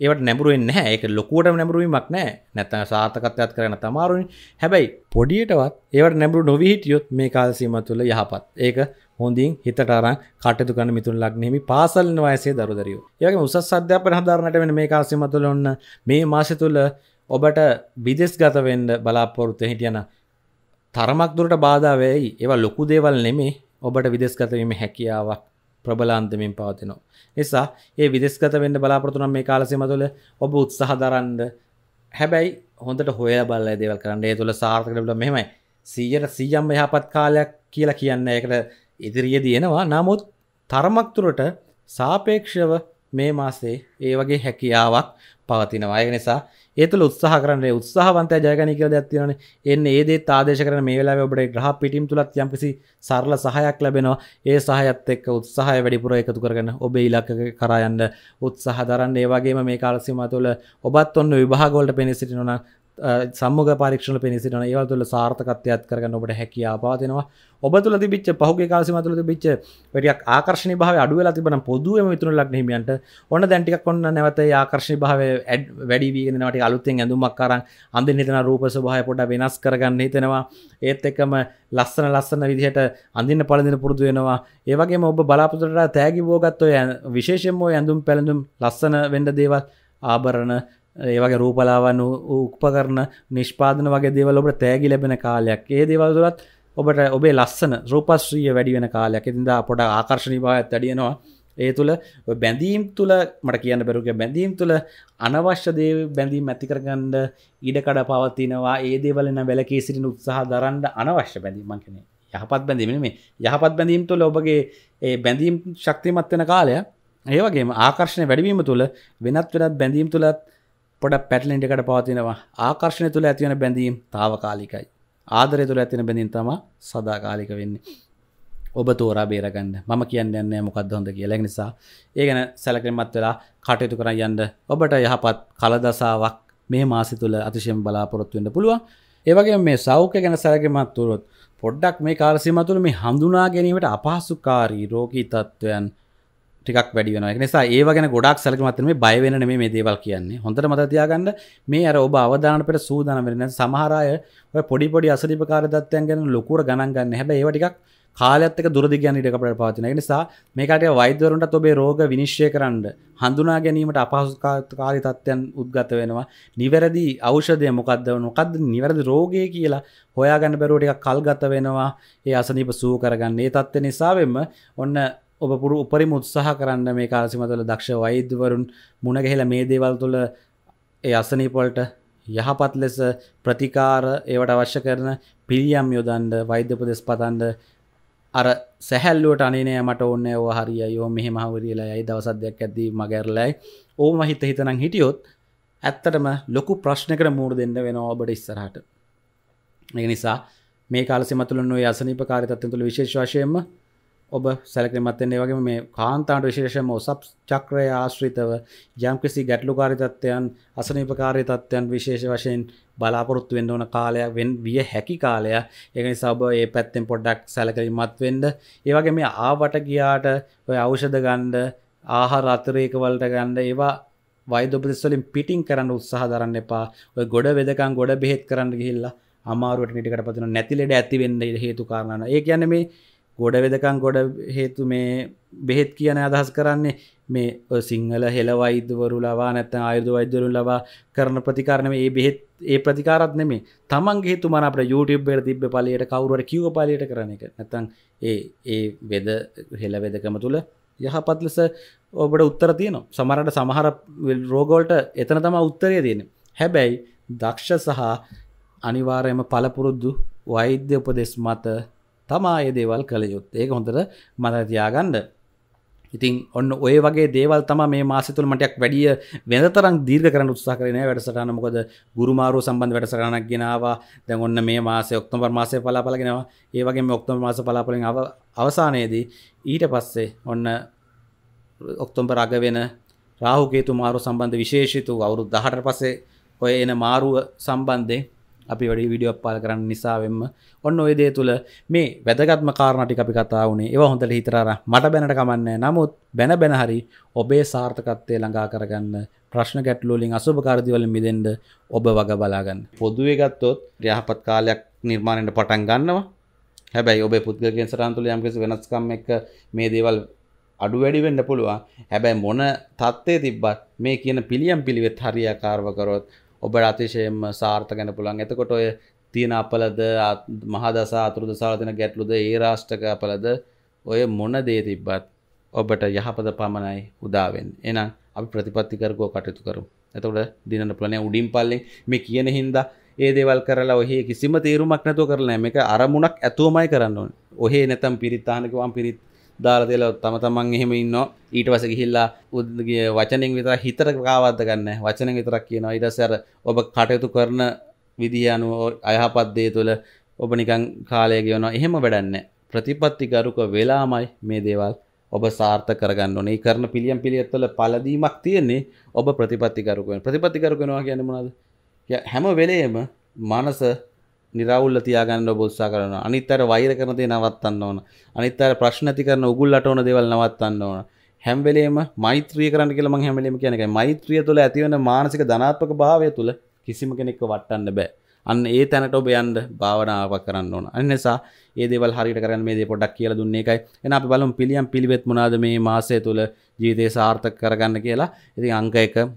ඒට නැබරුවෙන් නැහැ එක ලොකුවට නැබරුවීමක් නෑ නැතන සාර්ථකත්වයක් කරන තමාරුන් හැබැයි පොඩියටවත් ඒවට නැබරු නොවහිටියොත් මේ කාල්සීම තුළ යහපත් ඒක හොඳින් හිතට අරන් කටයුතු කරන මිතුන් ලග්නෙහිමි පාසල් වයසේ දරුදරියෝ. ඒ වගේම උසස් අධ්‍යාපන හදාරණට වෙන මේ කාසියම තුළ ඔන්න මේ මාසය තුළ ඔබට විදේශගත වෙන්න බලාපොරොත්තු හිටියන තරමක් දුරට බාධා වෙයි. ඒවා ලොකු දේවල් නෙමේ. ඔබට විදේශගත වීමේ හැකියාවක් ප්‍රබලාන්තමින් පවතිනවා. නිසා ඒ විදේශගත වෙන්න බලාපොරොත්තු නම් මේ කාලසීම තුළ ඔබ උත්සාහ දරන්න හැබැයි හොඳට හොයලා බලලා දේවල් කරන්න. ඒ තුළ සාර්ථක වෙන්න මෙහෙමයි. 100ට 100ක් යහපත් කාලයක් කියලා කියන්නේ ඒකට ඉදිරිිය දයෙනවා නමුත් තරමක්තුරට සාපේක්ෂව මේ මාසේ ඒ වගේ හැකියාවක් පවතිනවා අය නිසා ඒතුළ උත්සාහ කරන්නේ උත්සාහවන්තය ජයගනික දැත්තිවන එන්න ඒදේ තාදේශ කරන මේ වෙලා ඔබට ග්‍රහ පිටිම් තුළත් යම්කිසි සරල සහයක් ලැබෙනවා ඒ සහයත් එක්ක උත්සාහය වැඩිපුර එකතු කරගන්න ඔබේ ඉලක්ක කරයන්න උත්සාහ දරන්න ඒවගේම මේ කාලසිම තුළ ඔබත් ඔන්න විභාගොලට පෙනසිටිනොන සම්මග පරීක්ෂණ පිනිසිටන ඒවල් තුළ සාර්ථකත්යත් කරගන්න ඔබට හැකියා පාතිනවා ඔබ තුළ තිබිච්ච පහුගේ කාසිම තුළ තිබිච්ච වැඩියක් ආකර්ශණ භාව අඩුවෙලා තිබන පොදුවම මිතුරලක් හිමියන්ට ඔන්න දැන්ටිකක් ඔන්න නැවත ආකර්ශණ භාව වැඩිවීගෙනට අලුත්තෙන් ඇඳුමක් කරන් අඳ නිතන රූප ස්වභාය පොඩ වෙනස් කරගන්න හිතෙනවා ඒත් එකම ලස්සන ලස්සන විදිහට අඳින්න පලඳින පුරදු වෙනවා ඒවගේ ඔබ බලාපොතුරට තෑගි බෝගත්ව විශේෂෙන්ම ඇඳුම් පැළඳුම් ලස්සන වෙන්ඩ දේවත් ආභරණ ඒවගේ රූපලාවන් උපකරන නිෂ්පාදන වගේ දේවල් ඔබට තෑගි ලැබෙන කාලයක් ඒ දේවල්දුරත් ඔබට ඔබේ ලස්සන රූපස්ශ්‍රීය වැඩි වෙන කාලයක් ඉතිදා පොඩ ආකර්ශණී භාවත් අඩියනවා ඒ තුළ බැඳීම් තුළ මට කියන්න බැරුක බැඳීම් තුළ අනවශ්‍ය දේ බැඳීම් ඇතිකරගන්ඩ ඉඩකඩ පවතිනවා ඒ දේවලන වැලකේ සිටින උත්සාහ දරන්ඩ අනවශ්‍ය බැඳීමන් කෙනෙ යහපත් බැඳීම මේ යහපත් බැඳීම් තුළ ඔබගේ ඒ බැඳීම් ශක්තිමත්වෙන කාලය ඒවගේ ආකර්ශණය වැඩවීම තුළ වෙනත් වෙනත් බැඳීම් තුළත් පොඩක් පැටලින්ටකට පවතිනවා ආකර්ශණය තුළ ඇතිවන බැඳීම් තාවකාලිකයි ආදරය තුළ ඇතින බැඳින් තම සදාකාලික වෙන්නේ ඔබ තෝරා බේරගන්න මම කියන්න යන්නේ මොකක්ද හොඳ කියලා නිසා ඒ ගැන සැලකිලිමත් වෙලා කටයුතු කරන් යන්න ඔබට යහපත් කලදසාවක් මේ මාසෙ තුල අතිශයින් බලාපොරොත්තු වෙන්න පුළුවන්. ඒ වගේම මේ සෞඛ්‍ය ගැන සැලකිලිමත් වුණොත් පොඩ්ඩක් මේ කාල සීමාව තුළ මේ හඳුනා ගැනීමට අපහසුකාරී රෝගී තත්ත්වයන් ටිකක් වැඩි වෙනවා. ඒ නිසා ඒව ගැන ගොඩාක් සැලකිලිමත් වෙන්න මේ බය වෙන නෙමෙයි මේ දේවල් කියන්නේ. හොඳට මතක තියාගන්න මේ අර ඔබ අවධානයට පෙර සූදානම් වෙන්නේ නැහැ. සමහර අය ඔය පොඩි පොඩි අසනීපකාරී தත්ත්වයන් ගැන ලොකුර ගණන් ගන්න. හැබැයි ඒවා ටිකක් කාලයත් එක්ක දුරදි යන ඉඩ අපිට පවතින. ඒ නිසා මේ කාටේ වෛද්‍යවරුන්ටත් ඔබේ රෝග විනිශ්චය කරන්න, හඳුනා ගැනීමට අපහසුකාරී තත්ත්වයන් උද්ගත වෙනවා. නිවැරදි ඖෂධය මොකද්ද? මොකද්ද නිවැරදි රෝගය කියලා හොයාගන්න බැරුව ටිකක් කල් ගත වෙනවා. ඒ අසනීප සූ කරගන්න. ඒ තත්ත්ව නිසාවෙම ඔන්න ඔබ පුරු උපරි මුත්සාහ කරන්න මේ කාසිමතුල දක්ෂ වෛද්‍යවරුන් මුණගැහිලා මේ දේවල් තුළ ඒ අසනීපොලට යහපත් ලෙස ප්‍රතිකාර ඒවට අවශ්‍ය කරන පිළියම් යොදන්ඩ වෛද්‍යපදෙස් පතන්ඩ අර සැහැල්ලුවට අනේ මට ඔන්න ඕ හරිය යෝ මෙහ මහවරියලා යයි දවසදයක් ඇදී මගැරලයි ඕම හිත හිතනම් හිටියොත් ඇත්තටම ලොකු ප්‍රශ්නකර මූුණ දෙන්න වෙන ඔබට ඉස්සරහට. ඒ නිසා මේ කාලසිමතුලන් වූ යසනීප කාරිතත්තුළ විශේෂ වශයෙන්ම ඔබ සැලකිමත්තන්නේ වගේ මේ කාන්තාන්ට විශේෂම සබ් චක්‍රය ආශ්‍රිතව යම්කිසි ගැටලුකාරිතත්වයන් අසනීපකාරිතත්වයන් විශේෂ වශයෙන් බලාපොරොත්තු වෙන්න ඕන කාලයක් වෙන් විය හැකි කාලය ඒක නිසා ඔබ ඒ පැත්තෙන් පොඩ්ඩක් සැලකිලිමත් වෙන්න ඒ වගේ මේ ආවට ගියාට ඔය ඖෂධ ගන්න ආහාර අතිරේක වලට ගන්න ඒවා වෛද්‍යපතිස් වලින් පිටින් කරන්න උත්සාහ දරන්න එපා ඔය ගොඩ වෙදකම් ගොඩ බෙහෙත් කරන්න ගිහිල්ලා අමාරුවට නිටකට පතින නැති ලෙඩ ඇති වෙන්න හේතු කාරණා. ඒ කියන්නේ මේ ගොඩ වෙදකං ගොඩ හේතු මේ බෙහෙත් කියන අදහස් කරන්නේ මේ සිංහල හෙළ වෛද්‍යවරු ලවා නැත්තන් ආයුධ වෛද්‍යවරු ලවා කරන ප්‍රතිකාරණ මේ බෙහෙත් ඒ ප්‍රතිකාරත් නෙමේ තමන් හේතු මන අපට YouTube එකට තිබ්බ පලියට කවුරුර කිව්ව පලියට කරන එක නැත්තම් ඒ ඒ වෙද හෙළ වෙදකම තුල යහපත් ලෙස ඔබට උත්තර තියෙනවා සමහරට සමහර රෝගවලට එතන තමයි උත්තරය තියෙන්නේ හැබැයි දක්ෂ සහ අනිවාර්යයෙන්ම පළපුරුදු වෛද්‍ය උපදෙස් මත තමා ඒ දේවල් කළ යුත් ඒක හොඳට මතතියාගන්ඩ ඉතින් ඔන්න ඔය වගේ දේවල් තම මේ මාසතුල මටයක් වැඩිය වෙන තරම් දීර්ඝ කරන්න උත්සාහ කරේ නෑ වැඩසටහන මොකද ගුරුමාරෝ සම්බන්ධ වැඩසටහනක් ගෙනාවා දැන් ඔන්න මේ මාසේ ඔක්තෝබර් මාසේ පලාපල ගෙනවා ඒ වගේම ඔක්තෝබර් මාස පලාපලෙන් අවසානයේදී ඊට පස්සේ ඔන්න ඔක්තෝබර් අග වෙන රාහු කේතු මාරු සම්බන්ධ විශේෂිත වූ අවුරුදු 18 පස්සේ ඔය එන මාරුව සම්බන්ධයෙන් අපි වැඩි විඩියෝ පාල කරන්න නිසාවෙන්ම ඔන්න ඔය දේ තුළ මේ වැදගත්ම කාරණටි අපි කතා වුණේ ඒව හොඳට හිතරාර මට බැනට කමන්නේ නමුත් බැන බැනහරි ඔබේ සාර්ථකත්වය ළඟා කරගන්න ප්‍රශ්න ගැටලූලින් අසුභකාරදිවල මිදෙන්ඩ ඔබ වග බලාගන්න පොදුවේ ගත්තොත් ්‍රයහපත් කාලයක් නිර්මාණයට පටන් ගන්නවා හැබැයි ඔබේ පුද්ගගෙන් සටන්තුළ යම්කිසි වෙනස්කම් එක මේ දේවල් අඩු වැඩි වෙන්න පුළුවන් හැබැයි මොන තත්ත්වය තිබ්බත් මේ කියන පිළියම් පිළිවෙත් හරියාකාරව කරොත් ඔබ අතිශයම සාර්ථ ගැන පුළන් එතකොට ඔය තියෙන අපලද මහදසා අතුරු දසාලතින ගැටලුද ඒ රාෂ්ටක අපලද ඔය මොන දේ තිබ්බත් ඔබට යහපද පමණයි උදාවෙන් එනම් අපි ප්‍රතිපත්තිකරගෝ කටයුතු කරු එතකොට දිනන පලනය උඩින් පල්ලෙන් මේ කියන හින්දා ඒ දේවල් කරලා ඔහේ කිසිම තේරුමක් නැතුව කරලා මේ එක අරමුණක් ඇතුවමයි කරන්න ඕන ඔහේ නැතම් පිරිත්තානකවම් පිරිත් දාලා තියලා තම තමන් එහෙම ඉන්නවා ඊට පස්සේ ගිහිල්ලා උද්ගේ වචනෙන් විතර හිතට කාවද්ද ගන්න වචනෙන් විතරක් කියනවා ඊට පස්සේ අර ඔබ කටයුතු කරන විදිහ අනුව අයහපත් දේ තුළ ඔබ නිකන් කාලය ගෙවනවා එහෙම වැඩක් නැහැ ප්‍රතිපත්තිගරුක වෙලාමයි මේ දේවල් ඔබ සාර්ථ කරගන්න ඕනේ කරන පිළියම් පිළියත්වල පලදීමක් තියෙන්නේ ඔබ ප්‍රතිපත්තිකරුකෙන් ප්‍රතිපත්තිකරුකෙනවා කියන්නේ මොනවද හැම වෙලේම මනස නිරවුල්ල තියාගන්න බොස්සා කරනවා අනිත් අර වෛර කරන දේ නවත්තන්න ඕන අනිත් අර ප්‍රශ්න ඇති කරන උගුල්ලට ඕන දේවල් නවත්තන්න ඕන හැම වෙලේම මෛත්‍රිය කරන්න කියලා මම හැම වෙලේම කියන්නේ මෛත්‍රිය තුළ ඇතිවන මානසික ධනාත්මක භාවය තුළ කිසිම කෙනෙක්ව වටන්න බෑ අන්න ඒ තැනට ඔබ යන්න භාවනාවක් කරන්න ඕන. අන්න නිසා ඒ දේවල් හරියට කරගෙන මේ දේ පොඩ්ඩක් කියලා දුන්නේ එකයි. එහෙනම් අපි බලමු පිළියම් පිළිවෙත් මොනවාද මේ මාසය තුළ ජීවිතේ සාර්ථක කරගන්න කියලා. ඉතින් අංක 1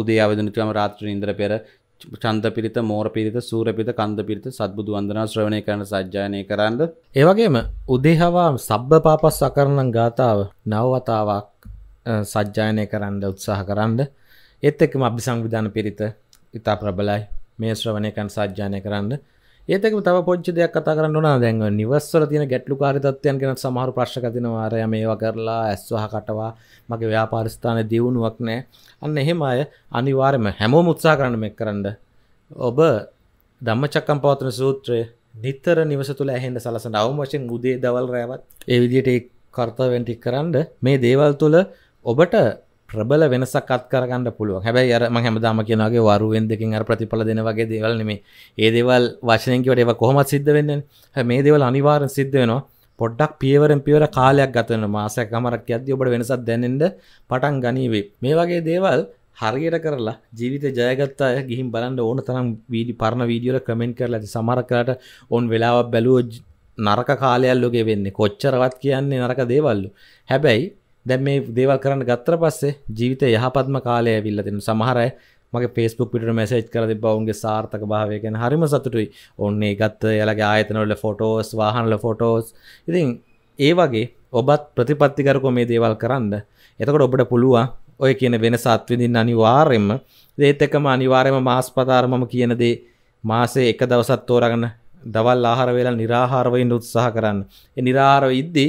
උදේ ආවදිනුතුම රාත්‍රියේ ඉඳලා පෙර චන්ද පිරිත මෝර පිරිත සූරපිත කන්ද පිරිත සත්බුදු වන්දනා ශ්‍රවණය කරන සජ්ජායනය කරන්න. ඒවගේම උදේහවා සබ්බ පාපස් සකරණ ගාථාව නවවතාවක් සජ්ජායනය කරන්න උත්සාහ කරන්න. එත් එක්ම අභි සංවිධාන පිරිත ඉතා ප්‍රබලයි මේ ශ්‍රවණයකන් සජ්ජානය කරන්න. ඒතක තව පොච්චි දෙයක් කතා කරන්න න දැන්ව නිවස්සල තින ගැටලු කාරිතත්වයන් ගෙන සමහර ප්‍රශ්කතිනවාරය මේවා කරලා ඇස්වහ කටවා මගේ ව්‍යාපාරිස්ථාන දියුණුවක් නෑ අන්න එහෙම අය අනිවාර්යම හැමෝ මුත්සා කරන්න මෙක් කරන්න ඔබ දම්ම චක්කම් පවතන සූත්‍රය නිතර නිවස තුළ ඇහෙන්ට සලසන අවම වශයෙන් උදේ දවල් රෑවත් ඒ විදියට ඒ කර්තවෙන්ටි කරන්න මේ දේවල් තුළ ඔබට ප්‍රබල වෙනසක් අත්කරගන්න පුළුව හැබැයි අර හැමදාම කියනගේ වරුවෙන් දෙකින් අර ප්‍රතිඵල දෙන වගේ දේවල් නෙමේ ඒ දේවල් වශනයකට ඒව කොහොමත් සිද්ධ වෙන්න මේ දේවල් අනිවාර සිද්ධ වෙනවා පොඩ්ඩක් පියවරෙන් පියවර කාලයක් ගතවන මාසයක් අමරක් අද ඔබට වෙනසක් දැනෙන්ට පටන් ගනීවේ මේ වගේ දේවල් හරියට කරලා ජීවිත ජයගත්තා ගිහිම් බලන්න ඕන තරම් වීඩි පරණ වීඩියෝල කමෙන්ට් කරලා ඇති සමරකලාට ඔවන් වෙලාවක් බැලුව නරක කාලයල්ලෝගේ වෙන්නේ කොච්චරවත් කියන්නේ නරක දේවල්ලු හැබැයි දැන් මේ දේවල් කරන්න ගත්තර පස්සේ ජීවිත යහපත්ම කාලය ඇවිල්ලා දෙන සමහරය මගේ ෆේස්බුක් පිට මැසේජ් කරද බවුන්ගේ සාර්ථක භාවය ගැන හරිම සතුටුයි ඔන්නේ ගත්ත එලගේ ආයතනවල ෆොටෝස් වාහන්ල ෆොටෝස් ඉතින් ඒ වගේ ඔබත් ප්‍රතිපත්තිකරකො මේ දේවල් කරන්න එතකට ඔබට පුළුවන් ඔය කියන වෙන සත්විදින් අනිවාර්යෙන්ම දේත් එකම අනිවාර්යම මාස්පතාරමම කියන දේ මාසේ එක දවසත් තෝරගන්න දවල් ආහාර වේලා निराහාරවයින් උත්සාහ කරන්න. ඒ निराහාරව ඉද්දී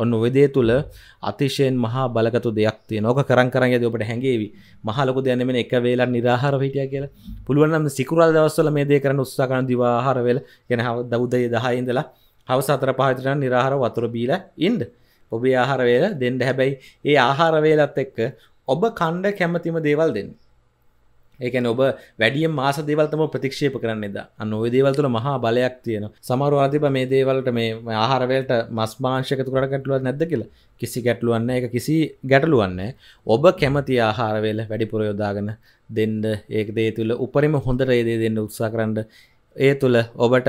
ඔන්න වෙදේ තුළ අතිශයෙන් මහා බලගතු දෙයක් තිය නොක කරන් කරන්න ඇද ඔබට හැඟේවි මහලොක දෙයනම එක වෙලා නිරහර හිටිය කියලා පුළුවන්ම සිකුරල් දවස්සල මේ දේ කරන උත්සාකන දිවාහර වෙල ගෙන හව දෞදය දහයිඉඳලා හවස අතර පහතරන් නිරහර වතුර බීල ඉන්ඩ ඔබේ ආහාරවේල දෙන්ඩ හැබැයි ඒ ආහාරවේලත් එක්ක ඔබ කණ්ඩ කැමතිම දේවල් දෙන්න ඒකන ඔබ වැඩිය මාස දේවල්තම ප්‍රතික්ෂේප කරන්න ද අන්න ඔය දේවල්තුල මහා බලයක් තියෙන සමරු අධිප මේ දේවල්ට මේ ආහරවලට මස් මාංශකතු කරට ගැටලුව නැද කියලා කිසි ගැටලුවන්න එක කිසි ගැටලුවන්න ඔබ කැමති ආහාරවේල වැඩිපුර යොදාගෙන දෙන්න ඒක දේ තුළ උපරිම හොඳට ඒදේ දෙන්න උත්සා කරන්න ඒ තුළ ඔබට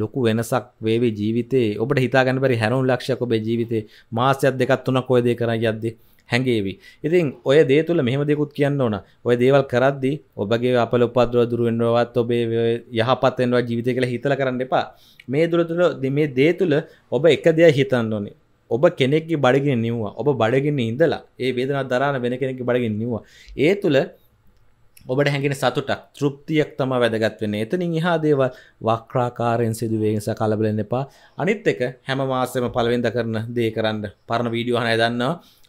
ලොකු වෙනසක් වේවේ ජීවිතේ ඔබට හිතාගන්න පරි හැරුම් ලක්ෂක ඔබේ ජීවිතේ මාසයක් දෙකත් තුනක් කොයදේ කර යද්දී හැඟේවි ඉතින් ඔය දේ තුළ මෙහමදෙකුත් කියන්න ඕන ඔය දේවල් කරද්දි ඔබගේ අපල උපද්‍රව දුරුවෙන්වවත් ඔබේ යහපත්වෙන්වා ජීවිතය කළ හිතල කරන්න එපා මේ දුර තුළ දෙමේ දේ තුළ ඔබ එක දෙය හිතන්න ඕනේ ඔබ කෙනෙක්ගේ බඩගෙන නිවවා ඔබ බඩගෙන ඉඳලා ඒ වේදනා දරාන වෙන කෙනෙක් බඩගෙන නිවවා ඒ තුළ ඔබට හැඟෙන සතුටක් තෘප්තියක් තම වැදගත්වෙන එතනින් එහා දේව වක්්‍රාකාරයෙන් සිදුවේස කලබලන්න එපා අනිත් එක හැම මාසම පලවෙද කරන දේ කරන්න පරණ වීඩියෝ හනය දන්නවා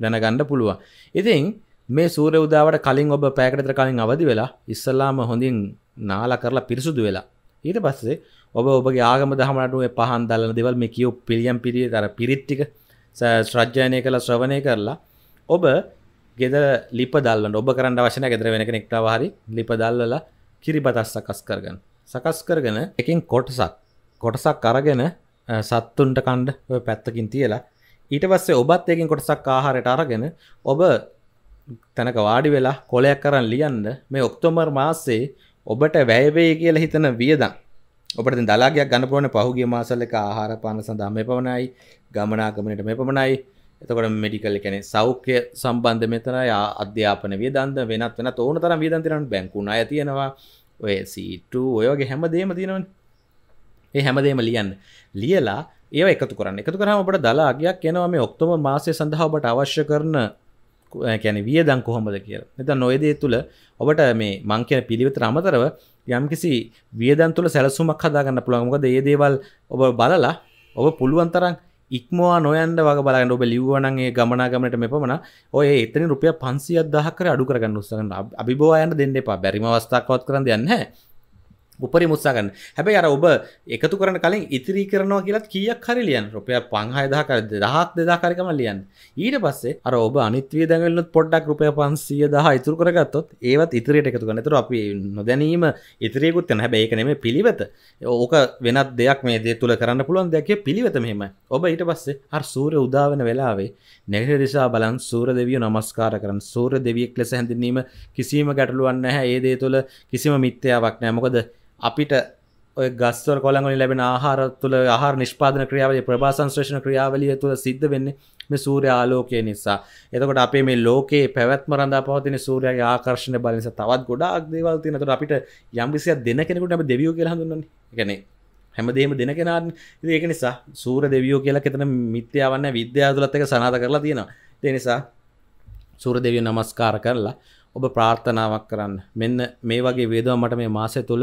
දැනගන්න පුළුවන්. ඉතින් මේ සූර උදාවට කලින් ඔබ පෑකටතර කලින් අවදි වෙලා ඉස්සල්ලාම හොඳින් නාලා කරලා පිරිසුදු වෙලා. ඊට පස්සේ ඔබ ඔබගේ ආගම දහමනටුව පහන් දල්ලන දෙවල් මේ කියෝ පිළියම් පිරිය තර පිරිත්තික ශ්‍රජ්ජානය කළ ශ්‍රවණය කරලා ඔබ ගෙද ලිප දල්ලන්න ඔබ කරන්න වශන ගෙදර වෙන කෙනෙක්ටව හරි ලිප දල්ලලා කිරිබතස් සකස් කරගන්න. සකස් කරගෙන එකින් කොටසක් කොටසක් අරගෙන සත්තුන්ට කණ්ඩ පැත්තකින් තියලා ඊට පස්සේ ඔබත් ඒකින් කොටසක් ආහාරයට අරගෙන ඔබ තැනක වාඩි වෙලා කොලයක් කරන් ලියන්න මේ ඔක්තෝමර් මාසේ ඔබට වැයවේ කියලා හිතන වියදම් ඔබට දලාගයක් ගන්න පුළුවන් පහුගිය මාසවල එක ආහාර පාන සඳහා මේ පමණයි ගමනාගමනයට මේ පමණයි එතකොට මෙඩිකල් කියන්නේ සෞඛ්‍ය සම්බන්ධ මෙතනයි අධ්‍යාපන වියදම්ද වෙනත් වෙනත් ඕන තරම් වියදම් තියෙනවා බැංකු ණය තියෙනවා ඔය C2 ඔය වගේ හැම දෙයක්ම තියෙනවනේ ඒ හැම දෙයක්ම ලියන්න ලියලා ඒ එකතු කරන්න එකතු කරහම ඔබට දලාගයක් එනවා මේ ඔක්තෝම මාසය සඳහා ඔබට අවශ්‍ය කරන කැන වියදං කොහොමද කියල එත නොයදේ තුළ ඔබට මේ මං කියන පිළිවෙත අමතරව යම්කිසි වියදන් තුළ සැලසුමක් හදාගන්න පුළුවන්මකද ඒ දේවල් ඔබ බලලා ඔබ පුළුවන්තරන් ඉක්මවා නොයන්ද වග බලන්න ඔබ ලිව්වනගේ ගමනාගමට මෙපමන ඔය එතන රුපිය පන්සිය දහකර අඩු කරගන්න උත්සන්න අභිබෝයන්ට දෙන්න එපා බැරිම අවස්ථාවත් කරන්න යන්න උපරි මුත්සාගන්න හැබැයි අර ඔබ එකතු කරන කලින් ඉතිරි කරනවා කියලත් කියක් හරි ලියන් රුපය පංහයදාකර දහක් දෙදාකාරකම ලියන් ඊට පස්සේ අර ඔබ අනිත්වී දැගල පොඩ්ඩක් රුපය පන්සිය දහ ඉතුර කරගත්තොත් ඒවත් ඉතිරියට එකතු කනතුර අපි නොදැනීම ඉතිරයකුත් යන හැබැ ඒකනෙම පිළිවෙත ඕක වෙනත් දෙයක් මේ දේ තුළ කරන්න පුළුවන් දෙයක් පිළිවෙත මෙහෙම ඔබ ඊට පස්සේ හර සූර උදාවෙන වෙලාවේ නැහිර දිසා බලන් සූර දෙවිය නමස්කාර කරන සූර දෙවියෙක් ලෙස හැඳිනීම කිසිීම ගැටලුවන්න හැ ඒදේ තුළ කිසිම මිත්‍යාවක් නෑමොකද අපිට ඔය ගස්වර කොළගනි ලැබෙන ආහාර තුළ ආහාර නිෂ්පාදන ක්‍රියාවලිය ප්‍රභා සංශ්‍රේෂණ ක්‍රියාවලිය තුළ සිද්ධ වෙන්නේ මේ සූර්ය ආලෝකය නිසා එතකොට අපේ මේ ලෝකයේ පැවැත්ම රඳා පවතින සූර්යගේ ආකර්ශණය බල නිසා තවත් ගොඩාක් දේවල් තියෙනවා. ඒතකොට අපිට යම් කිසියක් දෙන කෙනෙකුට අපි දෙවියෝ කියලා හඳුන්වන්නේ. ඒ කියන්නේ හැමදේම දෙන කෙනාට. ඉතින් ඒක නිසා සූර්ය දෙවියෝ කියලා කෙතන මිත්‍යාවක් නැහැ. විද්‍යාව තුලත් ඒක සනාථ කරලා තියෙනවා. ඒ නිසා සූර්ය දෙවියන් නමස්කාර කරලා ඔබ ප්‍රාර්ථනාවක් කරන්න. මෙන්න මේ වගේ වේදවා මට මේ මාසය තුල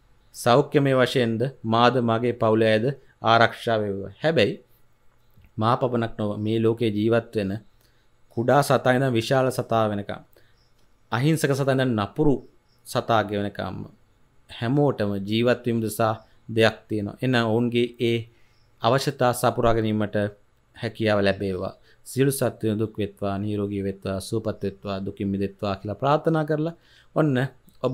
සෞඛ්‍යමය වශයෙන්ද මාද මගේ පවුල ඇද ආරක්ෂා වේවා. හැබැයි මා පපනක් නොව මේ ලෝකේ ජීවත් වෙන කුඩා සතා ඉඳන් විශාල සතා වෙනකම් අහිංසක සතා ඉඳන් නපුරු සතා ගෙවෙනකම් හැමෝටම ජීවත් වීම දෙසා දෙයක් තියෙනවා. එන ඔවුන්ගේ ඒ අවශ්‍යතා සපුරා ගැනීමට හැකියාව ලැබේවා. සියලු සත්වයන් දුක් වෙත්වා, නිරෝගී වෙත්වා, සුවපත් වෙත්වා, දුකින් මිදෙත්වා කියලා ප්‍රාර්ථනා කරලා ඔන්න ඔබ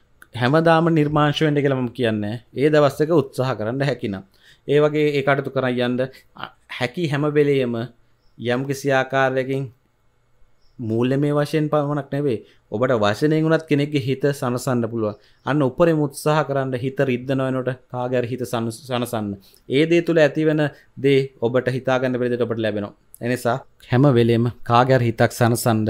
හැමදාම නිර්මාංශවෙන්ට කළම කියන්න ඒ දවස්සක උත්සාහ කරන්න හැකිනම් ඒ වගේ ඒ අටතු කරයි යන්ද හැකි හැමබෙලේම යම් කිසිආකාරයකින් මූල්ල මේ වශයෙන් පමණක් නැවේ ඔබට වශනය ගුණත් කෙනෙක්ගේ හිත සනසන්න පුළුව අන්න උපරෙ මුත්සාහ කරන්න හිත රිද්ධනවනට කාගැර හිත සනසන්න ඒ දේ තුළ ඇතිවෙන දේ ඔබට හිතාගන්න පෙරිදිට ඔබට ලැබෙනවා එනිසා හැම වෙලේම කාගැර හිතක් සනසන්ඩ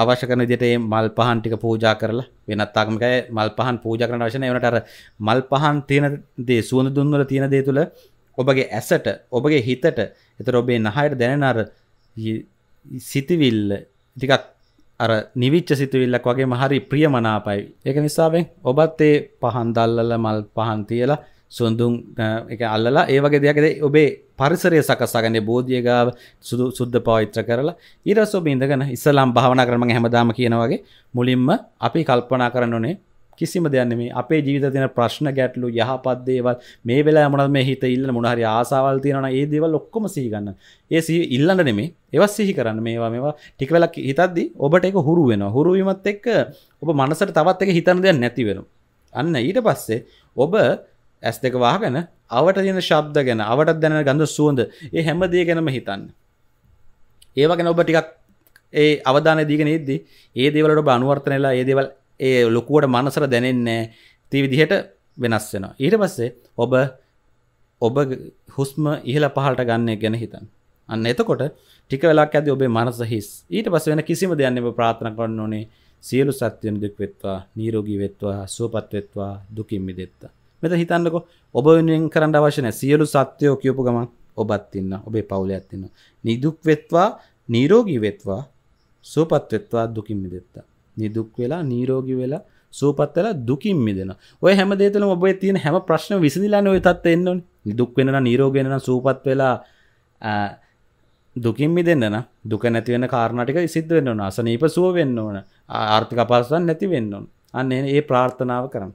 අවශ්‍ය කරන විදිහට මේ මල් පහන් ටික පූජා කරලා වෙනත් ආගමික අය මල් පහන් පූජා කරන අවශ්‍ය නැහැ. ඒනට අර මල් පහන් තියෙන දේ සුවඳ දුම් වල තියෙන දේ තුල ඔබගේ ඇසට, ඔබගේ හිතට, ඒතර ඔබේ නහයට දැනෙන අර සිතවිල්ල ටිකක් අර නිවිච්ච සිතවිල්ලක් වගේම හරි ප්‍රියමනාපයි. ඒක නිසාවෙන් ඔබත් ඒ පහන් දැල්ලලා මල් පහන් තියලා සුඳුන් ඒක අල්ලලා ඒ වගේ දෙයක් ඔබේ පරිසරය සකසාගන්න බෝධිය ගාව සුදු සුද්ධ පවිත්‍ර කරලා ඊරසෝ බින්දගන ඉස්සලාම් භාවනා කරම හැමදාම කියනවගේ මුලින්ම අපි කල්පනා කරන්න ඕනේ කිසිම දෙයන්න මේ අපේ ජීවිත තින ප්‍රශ්න ගැටලු යහපත්දේවල් මේ වෙලා මොනද මේ හිත ඉල්ල මොනහරි ආසාවල් තියෙනන ඒ දේවල් ඔක්කොම සිහිගන්න ඒ සි ඉල්ලන්න නෙමේ එවස් සිහි කරන්න මේවා මේවා ටිකවෙලක් හිතද්දි ඔබට එක හුරු වෙන හුරුවීමත් එක්ක ඔබ මනසට තවත් එක හිතන දෙයක් නැතිවෙන අන්න ඊට පස්සේ ඔබ ඇස් දෙක වාගෙන අවට තියෙන ශබ්ද ගැන අවට දැන ගඳ සුවඳ ඒ හැම දේ ගැනම හිතන්න ඒවගෙන ඔබ ටිකක් ඒ අවධාන දීගෙන ඉද්දි ඒ දේවලට අනුවර්තනලා ඒ දේවල් ඒ ලොකුවට මනසර දැනෙන්නේ ති විදිහට වෙනස් වෙනවා ඊට පස්සේ ඔබ ඔබ හුස්ම ඉහළ පහලට ගන්න ගැන හිතන් අන්න එතකොට ටික වෙලාක් ඇද ඔබේ මනස හිස් ඊට පස් වෙන කිසිම දෙයන්න එබ ප්‍රාථන කරන්න ඕනේ සියලු සත්‍යයන දුක් වෙත්වා නීරෝගී වෙත්වා සුවපත් වෙත්වා දුකින් මිදෙත්වා මෙත හිතන්නක ඔබ වෙනුවෙන් කරන්න අවශ්‍ය නැහැ සියලු සත්‍යෝ කියපු ගමන් ඔබත් ඉන්න ඔබේ පවුලෙත් ඉන්න නිදුක් වෙත්වා නිරෝගී වෙත්වා සුවපත් වෙත්වා දුකින් මිදෙත්වා නිදුක් වෙලා නිරෝගී වෙලා සුවපත් වෙලා දුකින් මිදෙනවා ඔය හැම දෙයකම ඔබේ තියෙන හැම ප්‍රශ්න විසඳිලානේ ඔය තත්ත්වෙ එන්න ඕනේ නිදුක් වෙන්න නම් නිරෝගී වෙන්න නම් සුවපත් වෙලා දුකින් මිදෙන්න නම් දුක නැති වෙන කාරණා ටික සිද්ධ වෙන්න ඕන අසනීප සුව වෙන්න ඕන ආර්ථික අපහසුතාවක් නැති වෙන්න ඕන අන්න ඒ ප්‍රාර්ථනාව කරමු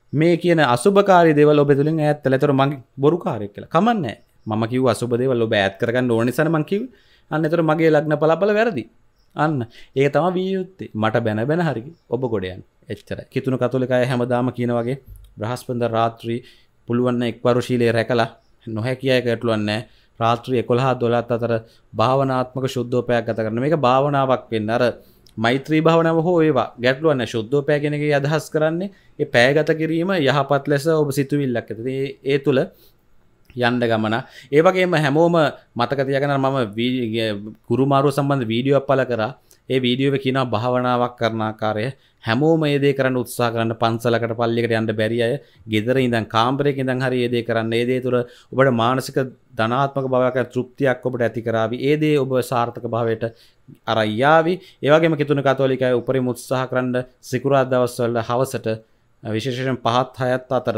මේ කියන අසුභකාරය දෙවල් ඔබ තුළින් ඇත් තලතර මගේ බොරුකාරයක් කියලා කමන්න මම කිව් අසුබදේවල් ඔබ ඇත් කරගන්න ඕනිසන මංකිව අන්නතර මගේ ලග්න පලාපල වැරදි අන්න ඒ තම වියයුත්තේ මට බැන බැන හරි ඔබ ගොඩයන් එච්චර කිතුුණු කතුලිකය හැමදාම කියන වගේ බ්‍රහස්පඳ රාත්‍රී පුළුවන්න එක්වරුශීලේ රැකලා නොහැකියය කටලුවන්න රාත්‍රී එකොළහා දොලත් අතර භාවනාත්මක ශුද්ධෝපයක් ගත කරන මේ භාවනාවක් වෙන්න අර මෛත්‍රී භාවනාව හෝ ඒවා ගැටලුවන්න ශුද්ධෝ පෑගෙනගේ අදහස් කරන්නේ ඒ පෑගත කිරීම යහපත් ලෙස ඔබ සිතුවිල්ලක් ඇති ඒ තුළ යන්ඩ ගමන ඒවගේම හැමෝම මතකතියගෙන මම ගුරුමාරු සම්බන්ධ වීඩියෝ පල කරා ඒ වීඩියෝ එක කියනවා භාවනාවක් කරන ආකාරය හැමෝම මේ දේ කරන්න උත්සාහ කරන්න පන්සලකට පල්ලියකට යන්න බැරි අය ගෙදර ඉඳන් කාමරයක ඉඳන් හරි මේ දේ කරන්න මේ දේ තුළ ඔබට මානසික ධනාත්මක භාවයක් තෘප්තියක් ඔබට ඇති කරાવી ඒ දේ ඔබ සාර්ථක භාවයට අරන් යාවි ඒ වගේම කිතුණු කතෝලිකය උපරිම උත්සාහ කරන්න සිකුරාදා දවස්වල හවසට විශේෂයෙන් පහත් හයත් අතර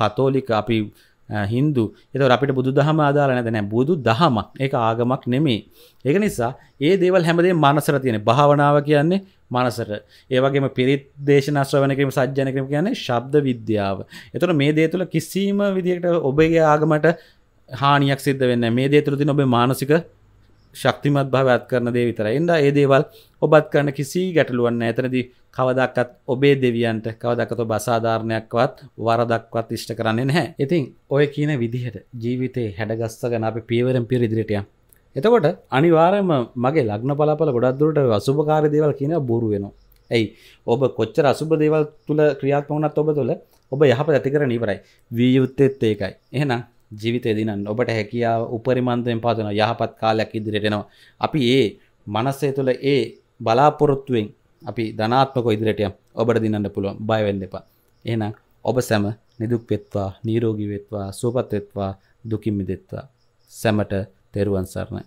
කතෝලික අපි හින්දු එත අපිට බුදු දහම ආදාල නැදන බුදු දහමක් ඒ ආගමක් නෙමේ ඒක නිසා ඒ දේවල් හැමදේ මනසර තියෙන භාවනාව කියන්නේ මනසට ඒවගේම පිරිත් දේශනශ්‍රවනකම සජ්‍යනකම කියන්නේ ශබ්ද විද්‍යාව එතුට මේ දේ තුළ කිසිීම විදිකට ඔබගේ ආගමට හානියක් සිද්ධ වෙන්න මේ දේ තුළ තින ඔබේ මානසික ශක්තිමත් භාවත් කරන දේ විතර එන්ඩ ඒ දේවල් ඔබත් කරන්න කිසි ගැටලුවන්න ඇතනදී කවදක්කත් ඔබේ දෙවියන්ට කවදකත බසාධාරණයක්වත් වරදක්වත් ඉෂ්ට කරන්නේ නැහැ ඉතින් ඔය කියන විදිහට ජීවිතේ හැඩගස්සගන අප පියවරම් පිර ඉදිරිටිය එතකොට අනිවාරයම මගේ ලග්න පලාපල ගොඩක්දුරට අසුභකාර දේවල් කියන බොරු වෙනවා ඇයි ඔබ කොච්චර අසුභ දේවල් තුළ ක්‍රියාත්මවනත් ඔබ තුළ ඔබ යහප ඇතිකර නිවරයි වියයුත්තෙත් ඒකයි එහෙනම් ජීවිත දිනන් ඔබට හැකියාව උපරිමන්තයෙන් පාතන යහපත් කාලයක් ඉදිරිටෙනවා අපි ඒ මනස්සේ තුළ ඒ බලාපොරොත්තුවෙන් අපි ධනාත්මක ඉදිරටය ඔබට දින්නට පුළුවන් බයවෙන්න එපා එන ඔබ සැම නිදුක් වෙත්වා නීරෝගී වෙත්වා සුවපත් වෙත්වා දුකින් මිදෙත්වා සැමට තෙරුවන් සරණයි